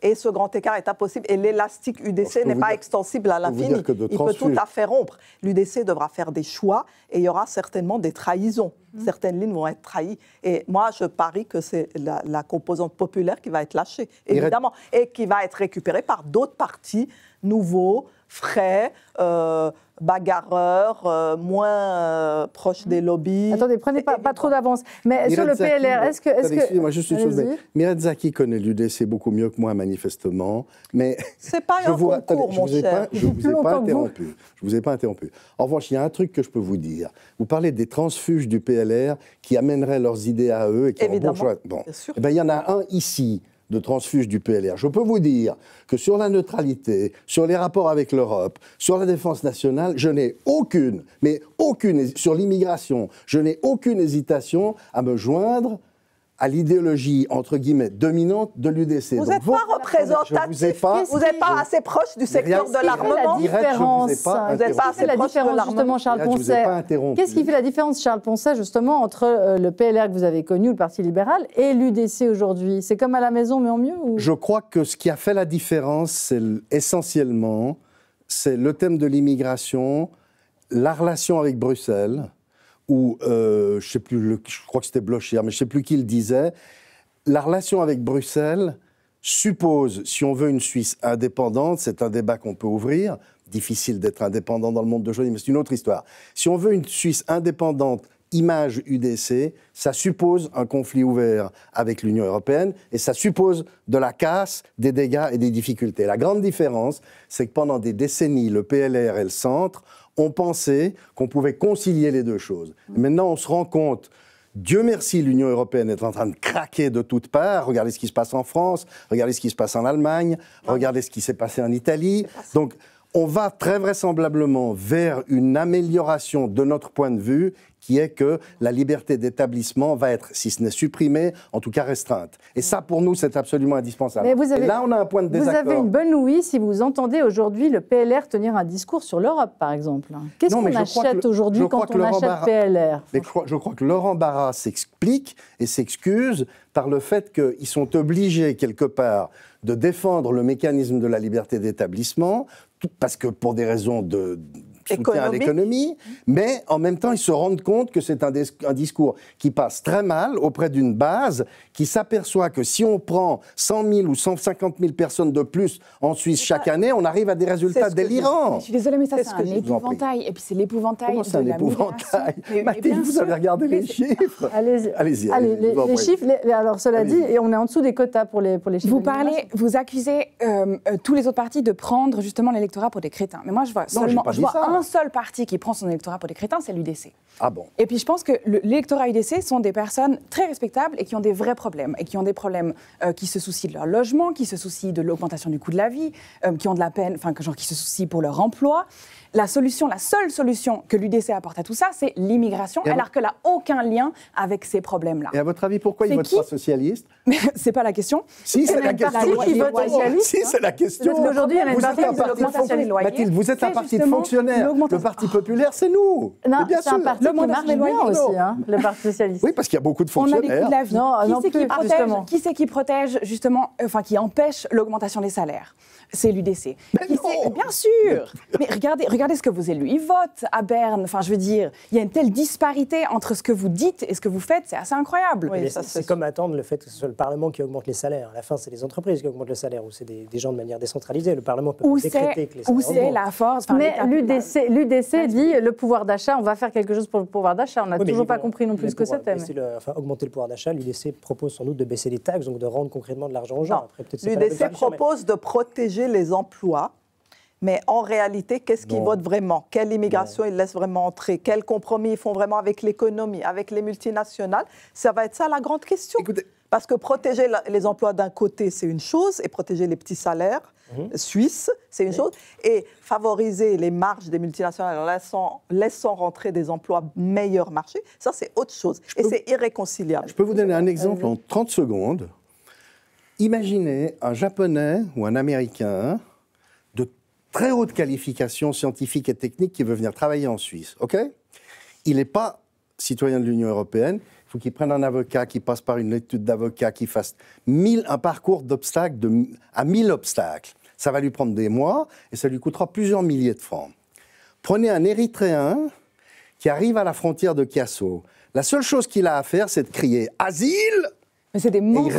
Et ce grand écart est impossible. Et l'élastique UDC n'est pas extensible à l'infini. Il peut tout à fait rompre. L'UDC devra faire des choix et il y aura certainement des trahisons. Hmm. Certaines lignes vont être trahies. Et moi, je parie que c'est la, la, composante populaire qui va être lâchée, évidemment, et qui va être récupérée par d'autres partis nouveaux frais, euh, bagarreurs, bagarreur, moins euh, proche des lobbies. Attendez, prenez pas, trop d'avance. Mais sur le PLR, est-ce que. Est Excusez-moi, juste une chose. connaît l'UDC beaucoup mieux que moi, manifestement. Mais. C'est pas je vous, je vous Pas, je vous ai pas interrompu. Je vous ai pas interrompu. En revanche, il y a un truc que je peux vous dire. Vous parlez des transfuges du PLR qui amèneraient leurs idées à eux et qui Évidemment, bon eh ben, il y en a un ici de transfuge du PLR. Je peux vous dire que sur la neutralité, sur les rapports avec l'Europe, sur la défense nationale, je n'ai aucune, mais aucune, sur l'immigration, je n'ai aucune hésitation à me joindre à l'idéologie, entre guillemets, dominante de l'UDC. Vous n'êtes pas représentatif, vous n'êtes pas, assez proche du secteur de l'armement. Vous Qu'est-ce pas assez proche de justement, Charles Poncet. Qu'est-ce qui fait la différence, Charles Poncet, justement, entre euh, le PLR que vous avez connu, le Parti libéral, et l'UDC aujourd'hui C'est comme à la maison, mais en mieux Je crois que ce qui a fait la différence, c'est essentiellement, c'est le thème de l'immigration, la relation avec Bruxelles, où, euh, je sais plus, je crois que c'était Blocher, mais je sais plus qui le disait, la relation avec Bruxelles suppose, si on veut une Suisse indépendante, c'est un débat qu'on peut ouvrir, difficile d'être indépendant dans le monde de aujourd'hui mais c'est une autre histoire. Si on veut une Suisse indépendante, image UDC, ça suppose un conflit ouvert avec l'Union européenne et ça suppose de la casse, des dégâts et des difficultés. La grande différence, c'est que pendant des décennies, le PLR et le centre on pensait qu'on pouvait concilier les deux choses. Mm. maintenant, on se rend compte Dieu merci, l'Union européenne est en train de craquer de toutes parts. Regardez ce qui se passe en France, regardez ce qui se passe en Allemagne, ah. regardez ce qui s'est passé en Italie. Donc, on va très vraisemblablement vers une amélioration de notre point de vue qui est que la liberté d'établissement va être, si ce n'est supprimée, en tout cas restreinte. Et ça, pour nous, c'est absolument indispensable. Et là, on a un point de désaccord. Vous avez une bonne ouïe si vous entendez aujourd'hui le PLR tenir un discours sur l'Europe, par exemple. Qu'est-ce qu'on achète aujourd'hui quand on achète PLR je, crois, je crois que Laurent Barra s'explique et s'excuse par le fait qu'ils sont obligés, quelque part, de défendre le mécanisme de la liberté d'établissement parce que pour des raisons de, soutien à l'économie, mais en même temps, ils se rendent compte que c'est un, discours qui passe très mal auprès d'une base qui s'aperçoit que si on prend 100 000 ou 150 000 personnes de plus en Suisse chaque année, on arrive à des résultats délirants. Je, suis désolée, mais ça, c'est un épouvantail. Et puis, c'est l'épouvantail. c'est un épouvantail Mathilde, eh vous avez regardé les chiffres. Allez-y. Allez, les, chiffres, alors, cela dit, et on est en dessous des quotas pour les, pour les chiffres. Vous parlez, vous accusez euh, euh, tous les autres partis de prendre justement l'électorat pour des crétins. Mais moi, je vois seulement. je un seul parti qui prend son électorat pour des crétins, c'est l'UDC. Ah bon Et puis je pense que l'électorat UDC sont des personnes très respectables et qui ont des vrais problèmes. Et qui ont des problèmes euh, qui se soucient de leur logement, qui se soucient de l'augmentation du coût de la vie, euh, qui ont de la peine, enfin, genre qui se soucient pour leur emploi la solution, la seule solution que l'UDC apporte à tout ça, c'est l'immigration, alors qu'elle n'a aucun lien avec ces problèmes-là. Et à votre avis, pourquoi ils votent pas socialiste Mais c'est pas la question. Si, c'est la question. Si, c'est la hein. question. Aujourd'hui, qu'aujourd'hui, il y a une partie des loyers. Mathilde, vous êtes un parti de fonctionnaires. Le Parti populaire, c'est nous. Non, c'est un parti qui marche aussi, hein, le Parti socialiste. Oui, parce qu'il y a beaucoup de fonctionnaires. On a la vie. Qui c'est qui protège, justement, enfin, qui empêche l'augmentation des salaires c'est l'UDC. Bien sûr Mais regardez, regardez ce que vos élus, ils votent à Berne. Enfin, je veux dire, il y a une telle disparité entre ce que vous dites et ce que vous faites, c'est assez incroyable. c'est comme attendre le fait que ce soit le Parlement qui augmente les salaires. À la fin, c'est les entreprises qui augmentent le salaire, ou c'est des, gens de manière décentralisée. Le Parlement peut décréter que les salaires Où c'est la force... Mais l'UDC, dit le pouvoir d'achat, on va faire quelque chose pour le pouvoir d'achat. On n'a toujours pas compris non plus ce que c'était. augmenter le pouvoir d'achat, l'UDC propose sans doute de baisser les taxes, donc de rendre concrètement de l'argent aux gens. L'UDC propose de protéger les emplois, mais en réalité, qu'est-ce qu'ils votent vraiment Quelle immigration ils laissent vraiment entrer Quels compromis ils font vraiment avec l'économie, avec les multinationales Ça va être ça la grande question. Parce que protéger les emplois d'un côté, c'est une chose, et protéger les petits salaires mhm. suisses, c'est une chose, et favoriser les marges des multinationales en laissant, rentrer des emplois meilleurs marchés, ça c'est autre chose, et c'est irréconciliable. Je peux vous donner un exemple en 30 secondes. Imaginez un Japonais ou un Américain de très haute qualification scientifique et technique qui veut venir travailler en Suisse, ok Il n'est pas citoyen de l'Union européenne, il faut qu'il prenne un avocat, qu'il passe par une étude d'avocat, qu'il fasse un parcours d'obstacles à 1000 obstacles. Ça va lui prendre des mois et ça lui coûtera plusieurs milliers de francs. Prenez un Érythréen qui arrive à la frontière de Chiasso. La seule chose qu'il a à faire, c'est de crier Asile mais c'est des mots.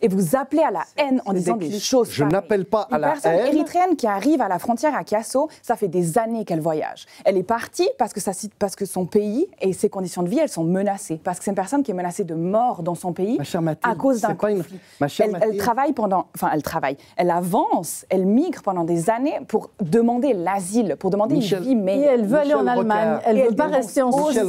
Et vous appelez à la haine en disant des, choses. Je n'appelle pas à la haine. Une personne érythréenne qui arrive à la frontière à Kiasso, ça fait des années qu'elle voyage. Elle est partie parce que, ça, parce que son pays et ses conditions de vie, elles sont menacées. Parce que c'est une personne qui est menacée de mort dans son pays à cause d'un conflit. Ma chère elle, elle, travaille pendant, enfin elle travaille, elle avance, elle migre pendant des années pour demander l'asile, pour demander une vie meilleure. Et elle veut aller en Allemagne, elle veut pas rester en Michel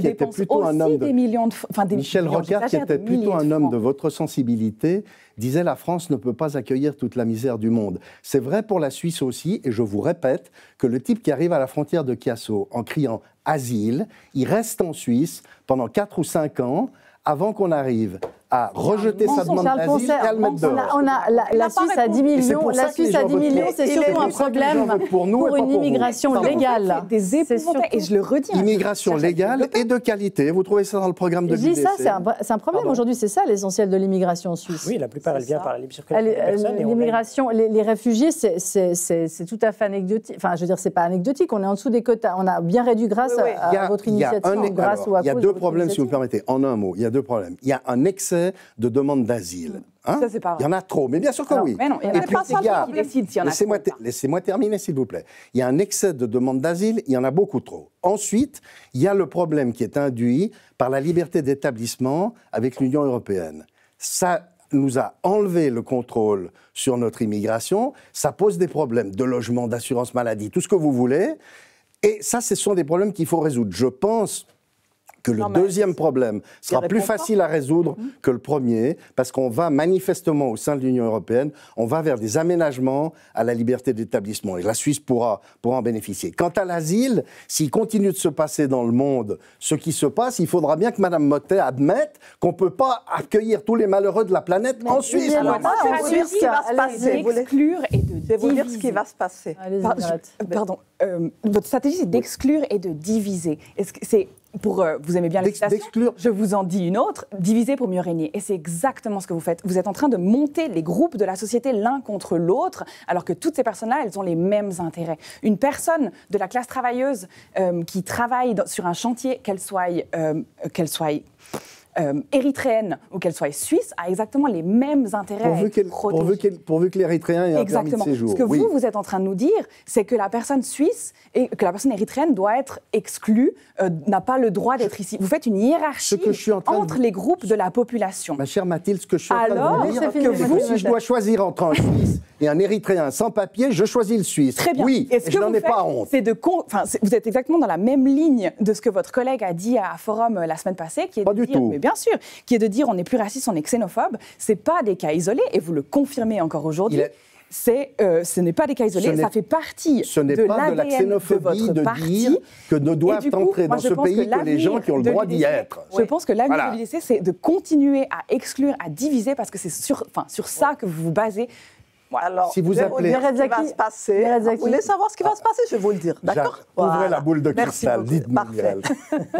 qui était plutôt un homme des millions de, Michel Rocard, qui était plutôt un homme de votre sensibilité disait la France ne peut pas accueillir toute la misère du monde. C'est vrai pour la Suisse aussi, et je vous répète que le type qui arrive à la frontière de Chiasso en criant asile, il reste en Suisse pendant 4 ou 5 ans avant qu'on arrive à rejeter sa demande d'asile et à le mettre On a, la, la Suisse à 10 millions, la Suisse à 10 millions, c'est surtout un problème pour, nous une immigration légale. des Et je le redis. Hein, immigration légale et de qualité. Vous trouvez ça dans le programme de l'UDC. c'est un, problème aujourd'hui. C'est ça l'essentiel de l'immigration en Suisse. Oui, la plupart, elle vient par la libre circulation euh, L'immigration, les réfugiés, c'est tout à fait anecdotique. Enfin, je veux dire, c'est pas anecdotique. On est en dessous des quotas. On a bien réduit grâce à votre initiative. Il y a deux problèmes, si vous me permettez. En un mot, il y a deux problèmes. Il y a un excès de demandes d'asile. Mm. Hein il y en a trop, mais bien sûr que oui. Mais non, il y en a, pas qui décide s'il y en a Laissez-moi terminer, s'il vous plaît. Il y a un excès de demandes d'asile, il y en a beaucoup trop. Ensuite, il y a le problème qui est induit par la liberté d'établissement avec l'Union européenne. Ça nous a enlevé le contrôle sur notre immigration, ça pose des problèmes de logement, d'assurance maladie, tout ce que vous voulez. Et ça, ce sont des problèmes qu'il faut résoudre. Je pense que le deuxième problème sera plus facile à résoudre mhm. que le premier, parce qu'on va manifestement au sein de l'Union européenne, on va vers des aménagements à la liberté d'établissement, et la Suisse pourra, pourra en bénéficier. Quant à l'asile, s'il continue de se passer dans le monde ce qui se passe, il faudra bien que Mme Mottet admette qu'on ne peut pas accueillir tous les malheureux de la planète en Suisse. je vais vous dire ce qui va se et ce qui va se passer. Pardon. Euh, euh, votre stratégie, c'est d'exclure et de diviser. C'est euh, vous aimez bien l'exclure. Je vous en dis une autre, diviser pour mieux régner. Et c'est exactement ce que vous faites. Vous êtes en train de monter les groupes de la société l'un contre l'autre, alors que toutes ces personnes-là, elles ont les mêmes intérêts. Une personne de la classe travailleuse euh, qui travaille sur un chantier, qu'elle soit, euh, qu'elle soit euh, érythréenne ou qu'elle soit suisse a exactement les mêmes intérêts pourvu que l'érythréen ait un permis de séjour. Ce que vous, vous êtes en train de nous dire, c'est que la personne suisse et que la personne érythréenne doit être exclue, euh, n'a pas le droit d'être ici. Vous faites une hiérarchie entre les groupes de la population. Ma chère Mathilde, ce que je suis en train de vous dire, que si je dois choisir entre un Suisse et un Érythréen sans papier, je choisis le Suisse. Très bien. Oui, Est-ce que je n'en ai pas honte. de enfin, vous êtes exactement dans la même ligne de ce que votre collègue a dit à Forum euh, la semaine passée, qui est pas du tout bien sûr, qui est de dire on n'est plus raciste, on est xénophobe. Ce n'est pas des cas isolés, et vous le confirmez encore aujourd'hui. C'est euh, ce n'est pas des cas isolés, ça fait partie ce de pas de la xénophobie de, dire que ne doivent entrer dans ce pays que, les gens qui ont le droit d'y être. Je pense que l'avenir de c'est de continuer à exclure, à diviser, parce que c'est sur, sur ça que vous vous basez alors, si vous appelez, va se passer. Vous voulez savoir ce qui va se passer, je vais vous le dire. D'accord Ouvrez la boule de cristal, dites-moi.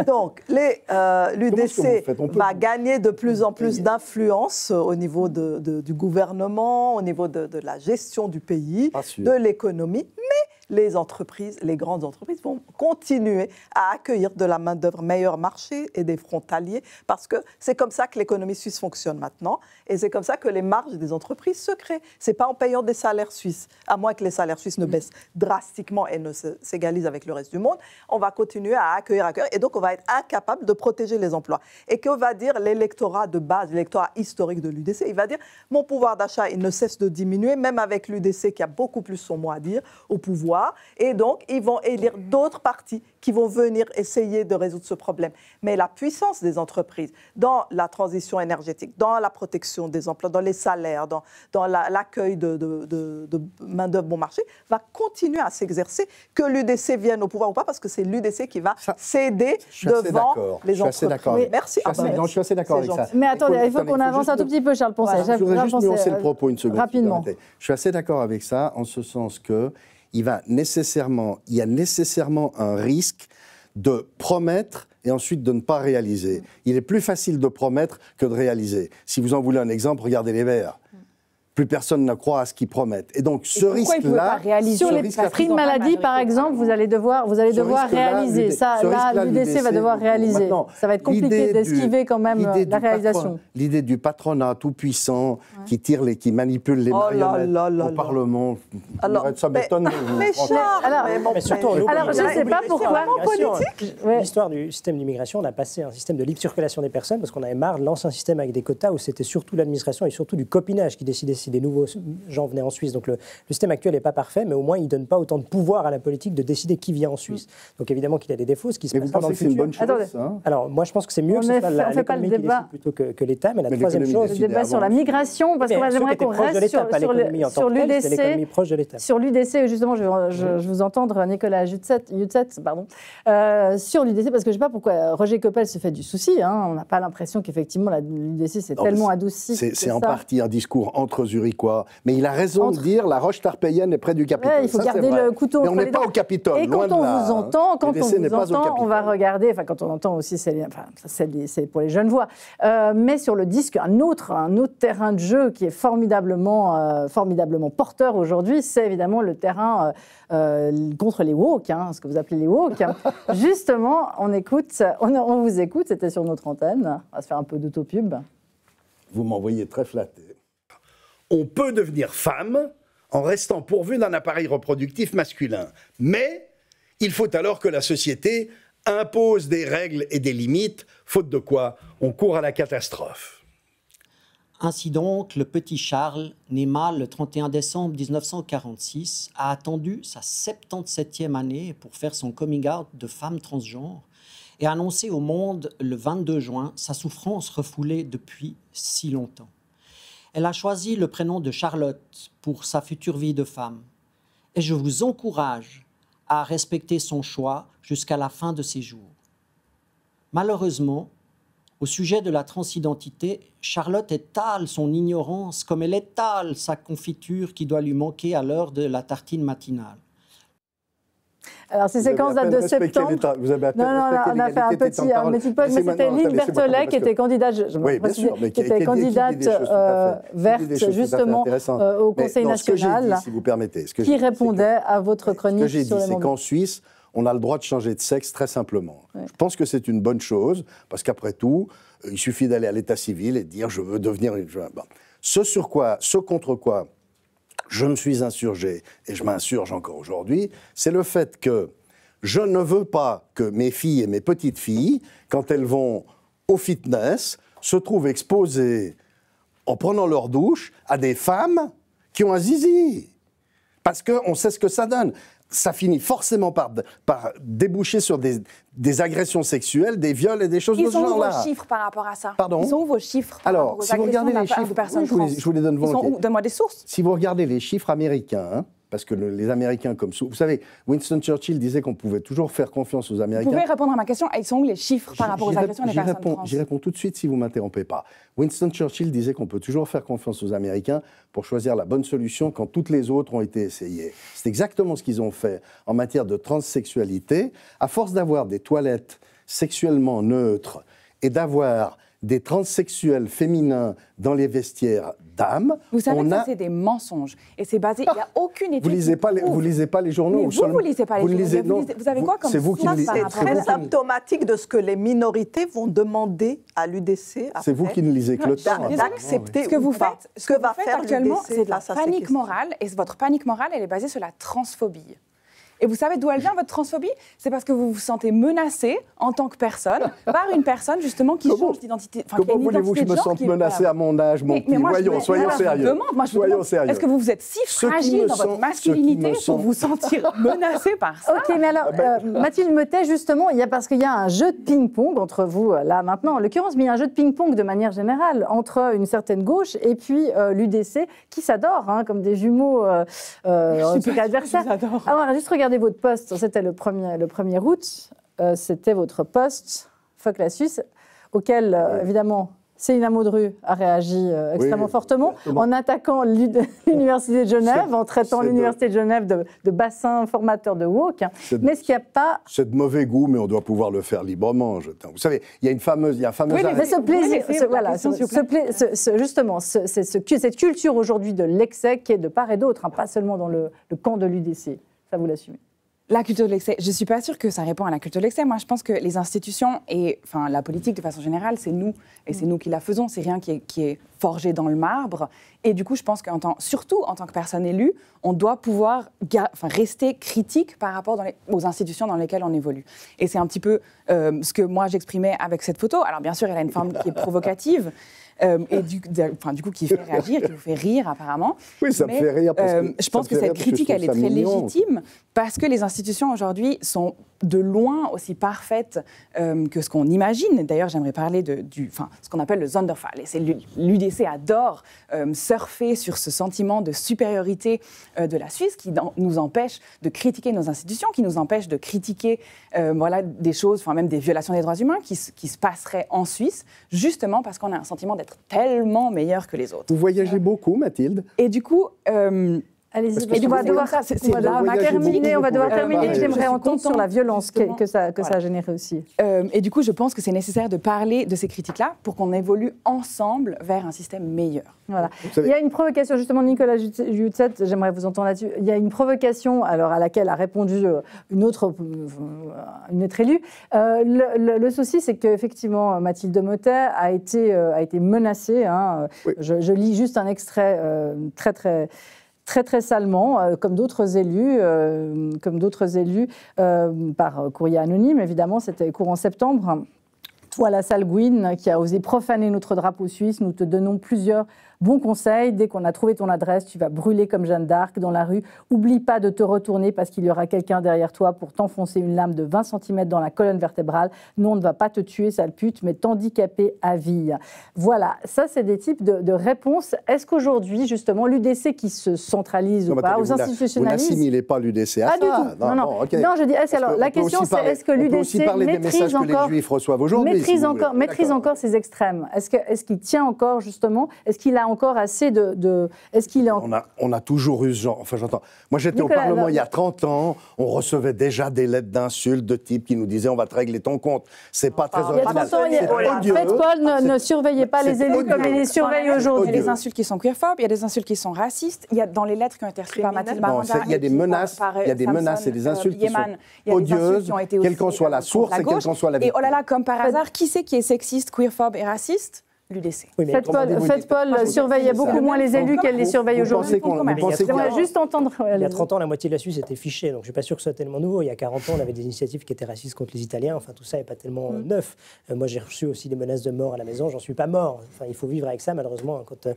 Donc, l'UDC va gagner de plus en plus d'influence au niveau du gouvernement, au niveau de, de la gestion du pays, de l'économie, mais les entreprises, les grandes entreprises vont continuer à accueillir de la main-d'œuvre meilleur marché et des frontaliers parce que c'est comme ça que l'économie suisse fonctionne maintenant et c'est comme ça que les marges des entreprises se créent. C'est pas en payant des salaires suisses, à moins que les salaires suisses ne mm. baissent drastiquement et ne s'égalisent avec le reste du monde, on va continuer à accueillir, accueillir et donc on va être incapable de protéger les emplois. Et que va dire l'électorat de base, l'électorat historique de l'UDC Il va dire mon pouvoir d'achat, il ne cesse de diminuer, même avec l'UDC qui a beaucoup plus son mot à dire au pouvoir et donc, ils vont élire d'autres partis qui vont venir essayer de résoudre ce problème. Mais la puissance des entreprises dans la transition énergétique, dans la protection des emplois, dans les salaires, dans, dans l'accueil de, main-d'œuvre bon marché, va continuer à s'exercer, que l'UDC vienne au pouvoir ou pas, parce que c'est l'UDC qui va céder devant les entreprises. Je suis assez, assez d'accord avec ça. Mais attendez, il faut, qu'on avance un tout petit peu, Charles je voudrais juste nuancer le propos une seconde. Rapidement. Je suis assez d'accord avec ça, en ce sens que il, va nécessairement, il y a nécessairement un risque de promettre et ensuite de ne pas réaliser. Il est plus facile de promettre que de réaliser. Si vous en voulez un exemple, regardez les Verts plus personne ne croit à ce qu'ils promettent. Et donc ce risque-là, sur les prix de maladie par exemple, vous allez devoir, vous allez devoir réaliser ça. Là, l'UDC va devoir réaliser. Ça va être compliqué d'esquiver quand même la réalisation. L'idée du patronat tout puissant qui tire les, qui manipule les oh marionnettes au Parlement, ça m'étonne. Mais alors, je ne sais pas pourquoi. L'histoire du système d'immigration, on a passé un système de libre circulation des personnes parce qu'on avait marre de l'ancien système avec des quotas où c'était surtout l'administration et surtout du copinage qui décidait si des nouveaux gens venaient en Suisse. Donc le, système actuel n'est pas parfait, mais au moins il ne donne pas autant de pouvoir à la politique de décider qui vient en Suisse. Donc évidemment qu'il y a des défauts, ce qui se passe vous dans le que futur. Une bonne chose, hein Alors moi je pense que c'est mieux on que ce soit l'économie qui plutôt que, l'État, mais la troisième chose... Le débat sur la migration, parce que j'aimerais qu'on reste sur, sur l'UDC. Sur l'UDC, justement, je, je, vous entendre, Nicolas Jutset, pardon, euh, sur l'UDC, parce que je ne sais pas pourquoi Roger Coppel se fait du souci. Hein. on n'a pas l'impression qu'effectivement l'UDC s'est tellement adouci. C'est en partie un discours entre mais il a raison de dire la roche tarpéienne est près du Capitole. il faut ça, garder le couteau. Mais on n'est pas au Capitole. Et quand on vous hein. entend, quand on vous entend, on va regarder. Enfin, quand on entend aussi, c'est pour les jeunes voix. Euh, mais sur le disque, un autre, un autre terrain de jeu qui est formidablement, euh, formidablement porteur aujourd'hui, c'est évidemment le terrain euh, contre les woke, hein, ce que vous appelez les woke. Justement, on écoute, on, on vous écoute. C'était sur notre antenne. On va se faire un peu d'autopub. Vous m'envoyez très flatté on peut devenir femme en restant pourvu d'un appareil reproductif masculin. Mais il faut alors que la société impose des règles et des limites, faute de quoi on court à la catastrophe. Ainsi donc, le petit Charles, né mal le 31 décembre 1946, a attendu sa 77e année pour faire son coming out de femme transgenre et a annoncé au monde le 22 juin sa souffrance refoulée depuis si longtemps. Elle a choisi le prénom de Charlotte pour sa future vie de femme. Et je vous encourage à respecter son choix jusqu'à la fin de ses jours. Malheureusement, au sujet de la transidentité, Charlotte étale son ignorance comme elle étale sa confiture qui doit lui manquer à l'heure de la tartine matinale. Alors, ces séquences datent de septembre. Vous avez à non, non, on a fait un petit, mais c'était Lynn Berthelet qui était candidate, qui, était candidate euh, verte, justement, euh, au Conseil national. si vous permettez. Qui répondait à votre chronique sur Ce que j'ai dit, c'est qu'en Suisse, on a le droit de changer de sexe très simplement. Je pense que c'est une bonne chose, parce qu'après tout, euh, il suffit d'aller à l'état civil et de dire je veux devenir une. Ce sur quoi, ce contre quoi je me suis insurgé, et je m'insurge encore aujourd'hui, c'est le fait que je ne veux pas que mes filles et mes petites filles, quand elles vont au fitness, se trouvent exposées, en prenant leur douche, à des femmes qui ont un zizi. Parce qu'on sait ce que ça donne ça finit forcément par, déboucher sur des, agressions sexuelles, des viols et des choses de ce genre-là. Ils sont où vos chiffres par rapport à ça Pardon Ils sont vos chiffres Alors, si vous regardez les chiffres, je, vous les, donne volontiers. Donne-moi des sources. Si vous regardez les chiffres américains, hein, parce que les Américains, comme vous savez, Winston Churchill disait qu'on pouvait toujours faire confiance aux Américains. Vous pouvez répondre à ma question. Ils sont où les chiffres par rapport aux agressions des personnes J'y réponds tout de suite si vous m'interrompez pas. Winston Churchill disait qu'on peut toujours faire confiance aux Américains pour choisir la bonne solution quand toutes les autres ont été essayées. C'est exactement ce qu'ils ont fait en matière de transsexualité. À force d'avoir des toilettes sexuellement neutres et d'avoir des transsexuels féminins dans les vestiaires vous savez que c'est des mensonges. Et c'est basé, il n'y a aucune étude. Vous ne lisez, pas les, vous lisez pas les journaux Mais vous, ne lisez pas les journaux. vous, avez quoi comme C'est vous qui très symptomatique de ce que les minorités vont demander à l'UDC. C'est vous qui ne lisez que le temps. D'accepter ce que vous faites. Ce que va faire actuellement, C'est de la panique morale. Et votre panique morale, elle est basée sur la transphobie. Et vous savez d'où elle vient, votre transphobie C'est parce que vous vous sentez menacé en tant que personne par une personne justement qui change d'identité. Enfin, comment voulez-vous que je me sente menacé à mon âge, mon Voyons, soyons, sérieux. soyons sérieux. Est-ce que vous, vous êtes si fragile dans votre masculinité pour vous sentir menacé par ça Ok, mais alors, ah ben- euh, Mathilde Mathilde tait, justement, il y a, parce qu'il y a un jeu de ping-pong entre vous, euh, là, maintenant, en l'occurrence, mais il y a un jeu de ping-pong de manière générale entre une certaine gauche et puis euh, l'UDC qui s'adore, hein, comme des jumeaux euh, je en adversaires. Alors, juste regarde regardez votre poste, c'était le 1er premier août, euh, c'était votre poste, Foc la Suisse, auquel, euh, évidemment, Céline Maudru a réagi euh, extrêmement fortement en attaquant l'Université de Genève, en traitant l'Université de... Genève de, bassin formateur de woke. Mais ce qu'il n'y a pas. C'est de mauvais goût, mais on doit pouvoir le faire librement. Vous savez, il y a une fameuse. Il y a un oui, mais, ce plaisir. ce, ce, justement, cette culture aujourd'hui de l'excès qui est de part et d'autre, hein, pas seulement dans le camp de l'UDC vous l'assumez la culture de l'excès, je ne suis pas sûre que ça répond à la culture de l'excès. Moi, je pense que les institutions et enfin, la politique, de façon générale, c'est nous. Et c'est mm. nous qui la faisons. C'est rien qui est, forgé dans le marbre. Et du coup, je pense qu'en tant, surtout en tant que personne élue, on doit pouvoir enfin, rester critique par rapport aux institutions dans lesquelles on évolue. Et c'est un petit peu euh, ce que moi, j'exprimais avec cette photo. Alors, bien sûr, elle a une forme qui est provocative. Euh, et du, du coup qui fait réagir, qui vous fait rire apparemment. Oui, ça me fait euh, rire. Parce que, je pense que cette critique, elle est très légitime parce que les institutions aujourd'hui sont de loin aussi parfaite euh, que ce qu'on imagine. D'ailleurs, j'aimerais parler de du, ce qu'on appelle le Zonderfall. Et c'est l'UDC adore euh, surfer sur ce sentiment de supériorité euh, de la Suisse qui nous empêche de critiquer nos institutions, qui nous empêche de critiquer voilà, des choses, enfin même des violations des droits humains qui, qui se passeraient en Suisse, justement parce qu'on a un sentiment d'être tellement meilleur que les autres. Vous voyagez beaucoup, Mathilde. Et du coup Allez-y, on, va devoir, terminer. On va devoir terminer. J'aimerais entendre sur la violence que, ça, que ça a généré aussi. Euh, et du coup, je pense que c'est nécessaire de parler de ces critiques-là pour qu'on évolue ensemble vers un système meilleur. Voilà. Il y a une provocation, justement, Nicolas Joutset, j'aimerais vous entendre là-dessus. Il y a une provocation, alors à laquelle a répondu euh, une autre, euh, une autre élue. le, souci, c'est qu'effectivement, Mathilde Motet a été, a été menacée. Hein. Je, je, lis juste un extrait très, très très très salement, euh, comme d'autres élus, euh, comme d'autres élus euh, par courrier anonyme. Évidemment, c'était courant septembre. Toi, la salle qui a osé profaner notre drapeau suisse, nous te donnons plusieurs Bon conseil, dès qu'on a trouvé ton adresse, tu vas brûler comme Jeanne d'Arc dans la rue. Oublie pas de te retourner parce qu'il y aura quelqu'un derrière toi pour t'enfoncer une lame de 20 cm dans la colonne vertébrale. Nous, on ne va pas te tuer, sale pute, mais t'handicaper à vie. Voilà, ça, c'est des types de, réponses. Est-ce qu'aujourd'hui, justement, l'UDC qui se centralise ou pas, aux institutionnalistes. Vous n'assimilez pas l'UDC à ça. Non, non. non, non je dis, alors, la question, c'est est-ce que l'UDC maîtrise encore. Maîtrise, encore, maîtrise encore ces extrêmes. Est-ce, que, est-ce qu'il tient encore, justement Est-ce qu'il a encore assez de. Est-ce qu'il est en... on, a, on a toujours eu ce genre. Enfin, j'entends. Moi, j'étais au Parlement il y a 30 ans. On recevait déjà des lettres d'insultes de types qui nous disaient on va te régler ton compte. C'est pas très original. Il y a Paul, ne, ah, ne surveillez pas les élus comme il les surveille aujourd'hui. Il y a des insultes qui sont queerphobes, il y a des insultes qui sont racistes. Il y a dans les lettres qui ont été reçues par Mathilde Il y a des menaces, il y a des euh, menaces et des insultes qui sont euh, odieuses, quelle qu'en soit la source et quelle qu'en soit la Et oh là là, comme par hasard, qui c'est qui est sexiste, queerphobe et raciste l'UDC. faites Paul, faites euh, surveillait beaucoup moins les élus qu'elle les surveille aujourd'hui. juste entendre. Euh, il y a 30 ans, la moitié de la Suisse était fichée, donc je ne suis pas sûr que ce soit tellement nouveau. Il y a 40 ans, on avait des initiatives qui étaient racistes contre les Italiens. Enfin, tout ça n'est pas tellement mm. neuf. Euh, moi, j'ai reçu aussi des menaces de mort à la maison. J'en suis pas mort. Enfin, il faut vivre avec ça, malheureusement. Hein, quand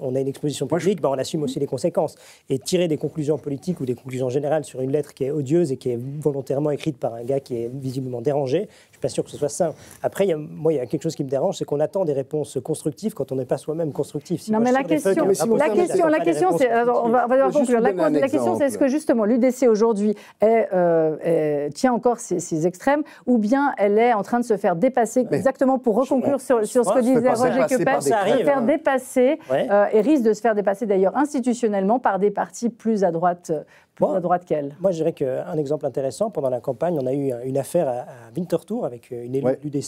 on a une exposition publique, ben, on assume aussi les conséquences. Et tirer des conclusions politiques ou des conclusions générales sur une lettre qui est odieuse et qui est volontairement écrite par un gars qui est visiblement dérangé, suis pas sûr que ce soit ça. Après, moi, il y a quelque chose qui me dérange, c'est qu'on attend des réponses constructives quand on n'est pas soi-même constructif. non, mais la question, la question, la question, c'est, on va, conclure. La, question, c'est est-ce que justement l'UDC aujourd'hui euh, tient encore ses, extrêmes, ou bien elle est en train de se faire dépasser exactement pour reconclure sur, ce que disait Roger Quepel, se faire hein. dépasser euh, et risque de se faire dépasser d'ailleurs institutionnellement par des partis plus à droite moi, droite qu'elle Moi, je dirais qu'un exemple intéressant, pendant la campagne, on a eu une affaire à, Winterthur avec euh, une élue de du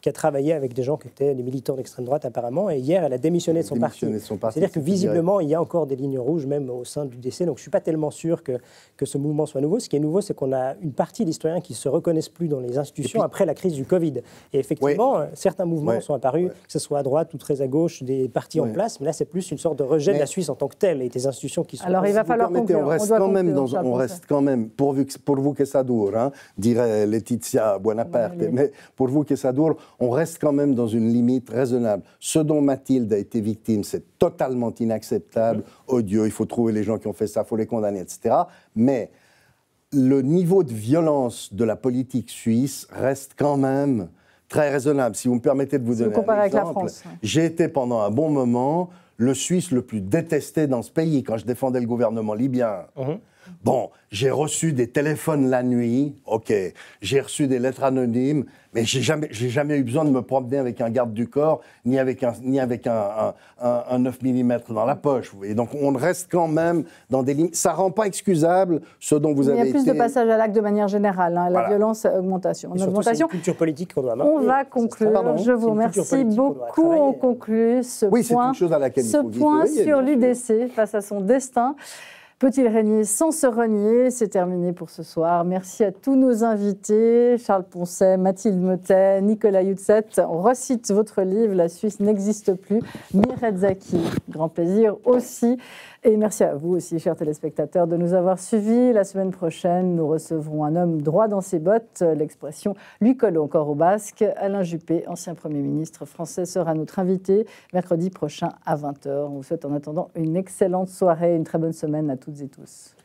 qui a travaillé avec des gens qui étaient des militants d'extrême droite apparemment, et hier, elle a démissionné de son, parti. C'est-à-dire que visiblement, il y a encore des lignes rouges même au sein du DC, donc je ne suis pas tellement sûr que, que ce mouvement soit nouveau. Ce qui est nouveau, c'est qu'on a une partie d'historiens qui ne se reconnaissent plus dans les institutions après la crise du Covid. Et effectivement, euh, certains mouvements sont apparus, que ce soit à droite ou très à gauche, des partis en place, mais là, c'est plus une sorte de rejet de la Suisse en tant que telle et des institutions qui sont... Alors, il va falloir qu'on on reste quand même, pourvu, vous que ça dure, hein, dirait Laetitia Buonaparte, Mais pour mais que ça dure, on reste quand même dans une limite raisonnable. Ce dont Mathilde a été victime, c'est totalement inacceptable, mm. odieux, oh il faut trouver les gens qui ont fait ça, il faut les condamner, etc. Mais le niveau de violence de la politique suisse reste quand même très raisonnable. Si vous me permettez de vous donner un exemple, France. j'ai été pendant un bon moment le Suisse le plus détesté dans ce pays quand je défendais le gouvernement libyen. Mmh. Bon, j'ai reçu des téléphones la nuit, ok. J'ai reçu des lettres anonymes, mais j'ai jamais, jamais eu besoin de me promener avec un garde du corps, ni avec un, ni avec un, 9 mm dans la poche. Et donc, on reste quand même dans des limites. Ça rend pas excusable ce dont vous avez été... Il y a plus de passage à l'acte de manière générale. Hein. La violence, augmentation. augmentation. une culture politique qu'on doit On va conclure. je vous remercie beaucoup. On, conclut ce point, ce point sur l'UDC face à son destin. Peut-il régner sans se renier C'est terminé pour ce soir. Merci à tous nos invités, Charles Poncet, Mathilde Motet, Nicolas Youtset. On recite votre livre, La Suisse n'existe plus, Miret Zaki. Grand plaisir aussi et merci à vous aussi, chers téléspectateurs, de nous avoir suivis. La semaine prochaine, nous recevrons un homme droit dans ses bottes. L'expression lui colle encore au basque. Alain Juppé, ancien Premier ministre français, sera notre invité mercredi prochain à 20h. On vous souhaite en attendant une excellente soirée, une très bonne semaine à toutes et tous.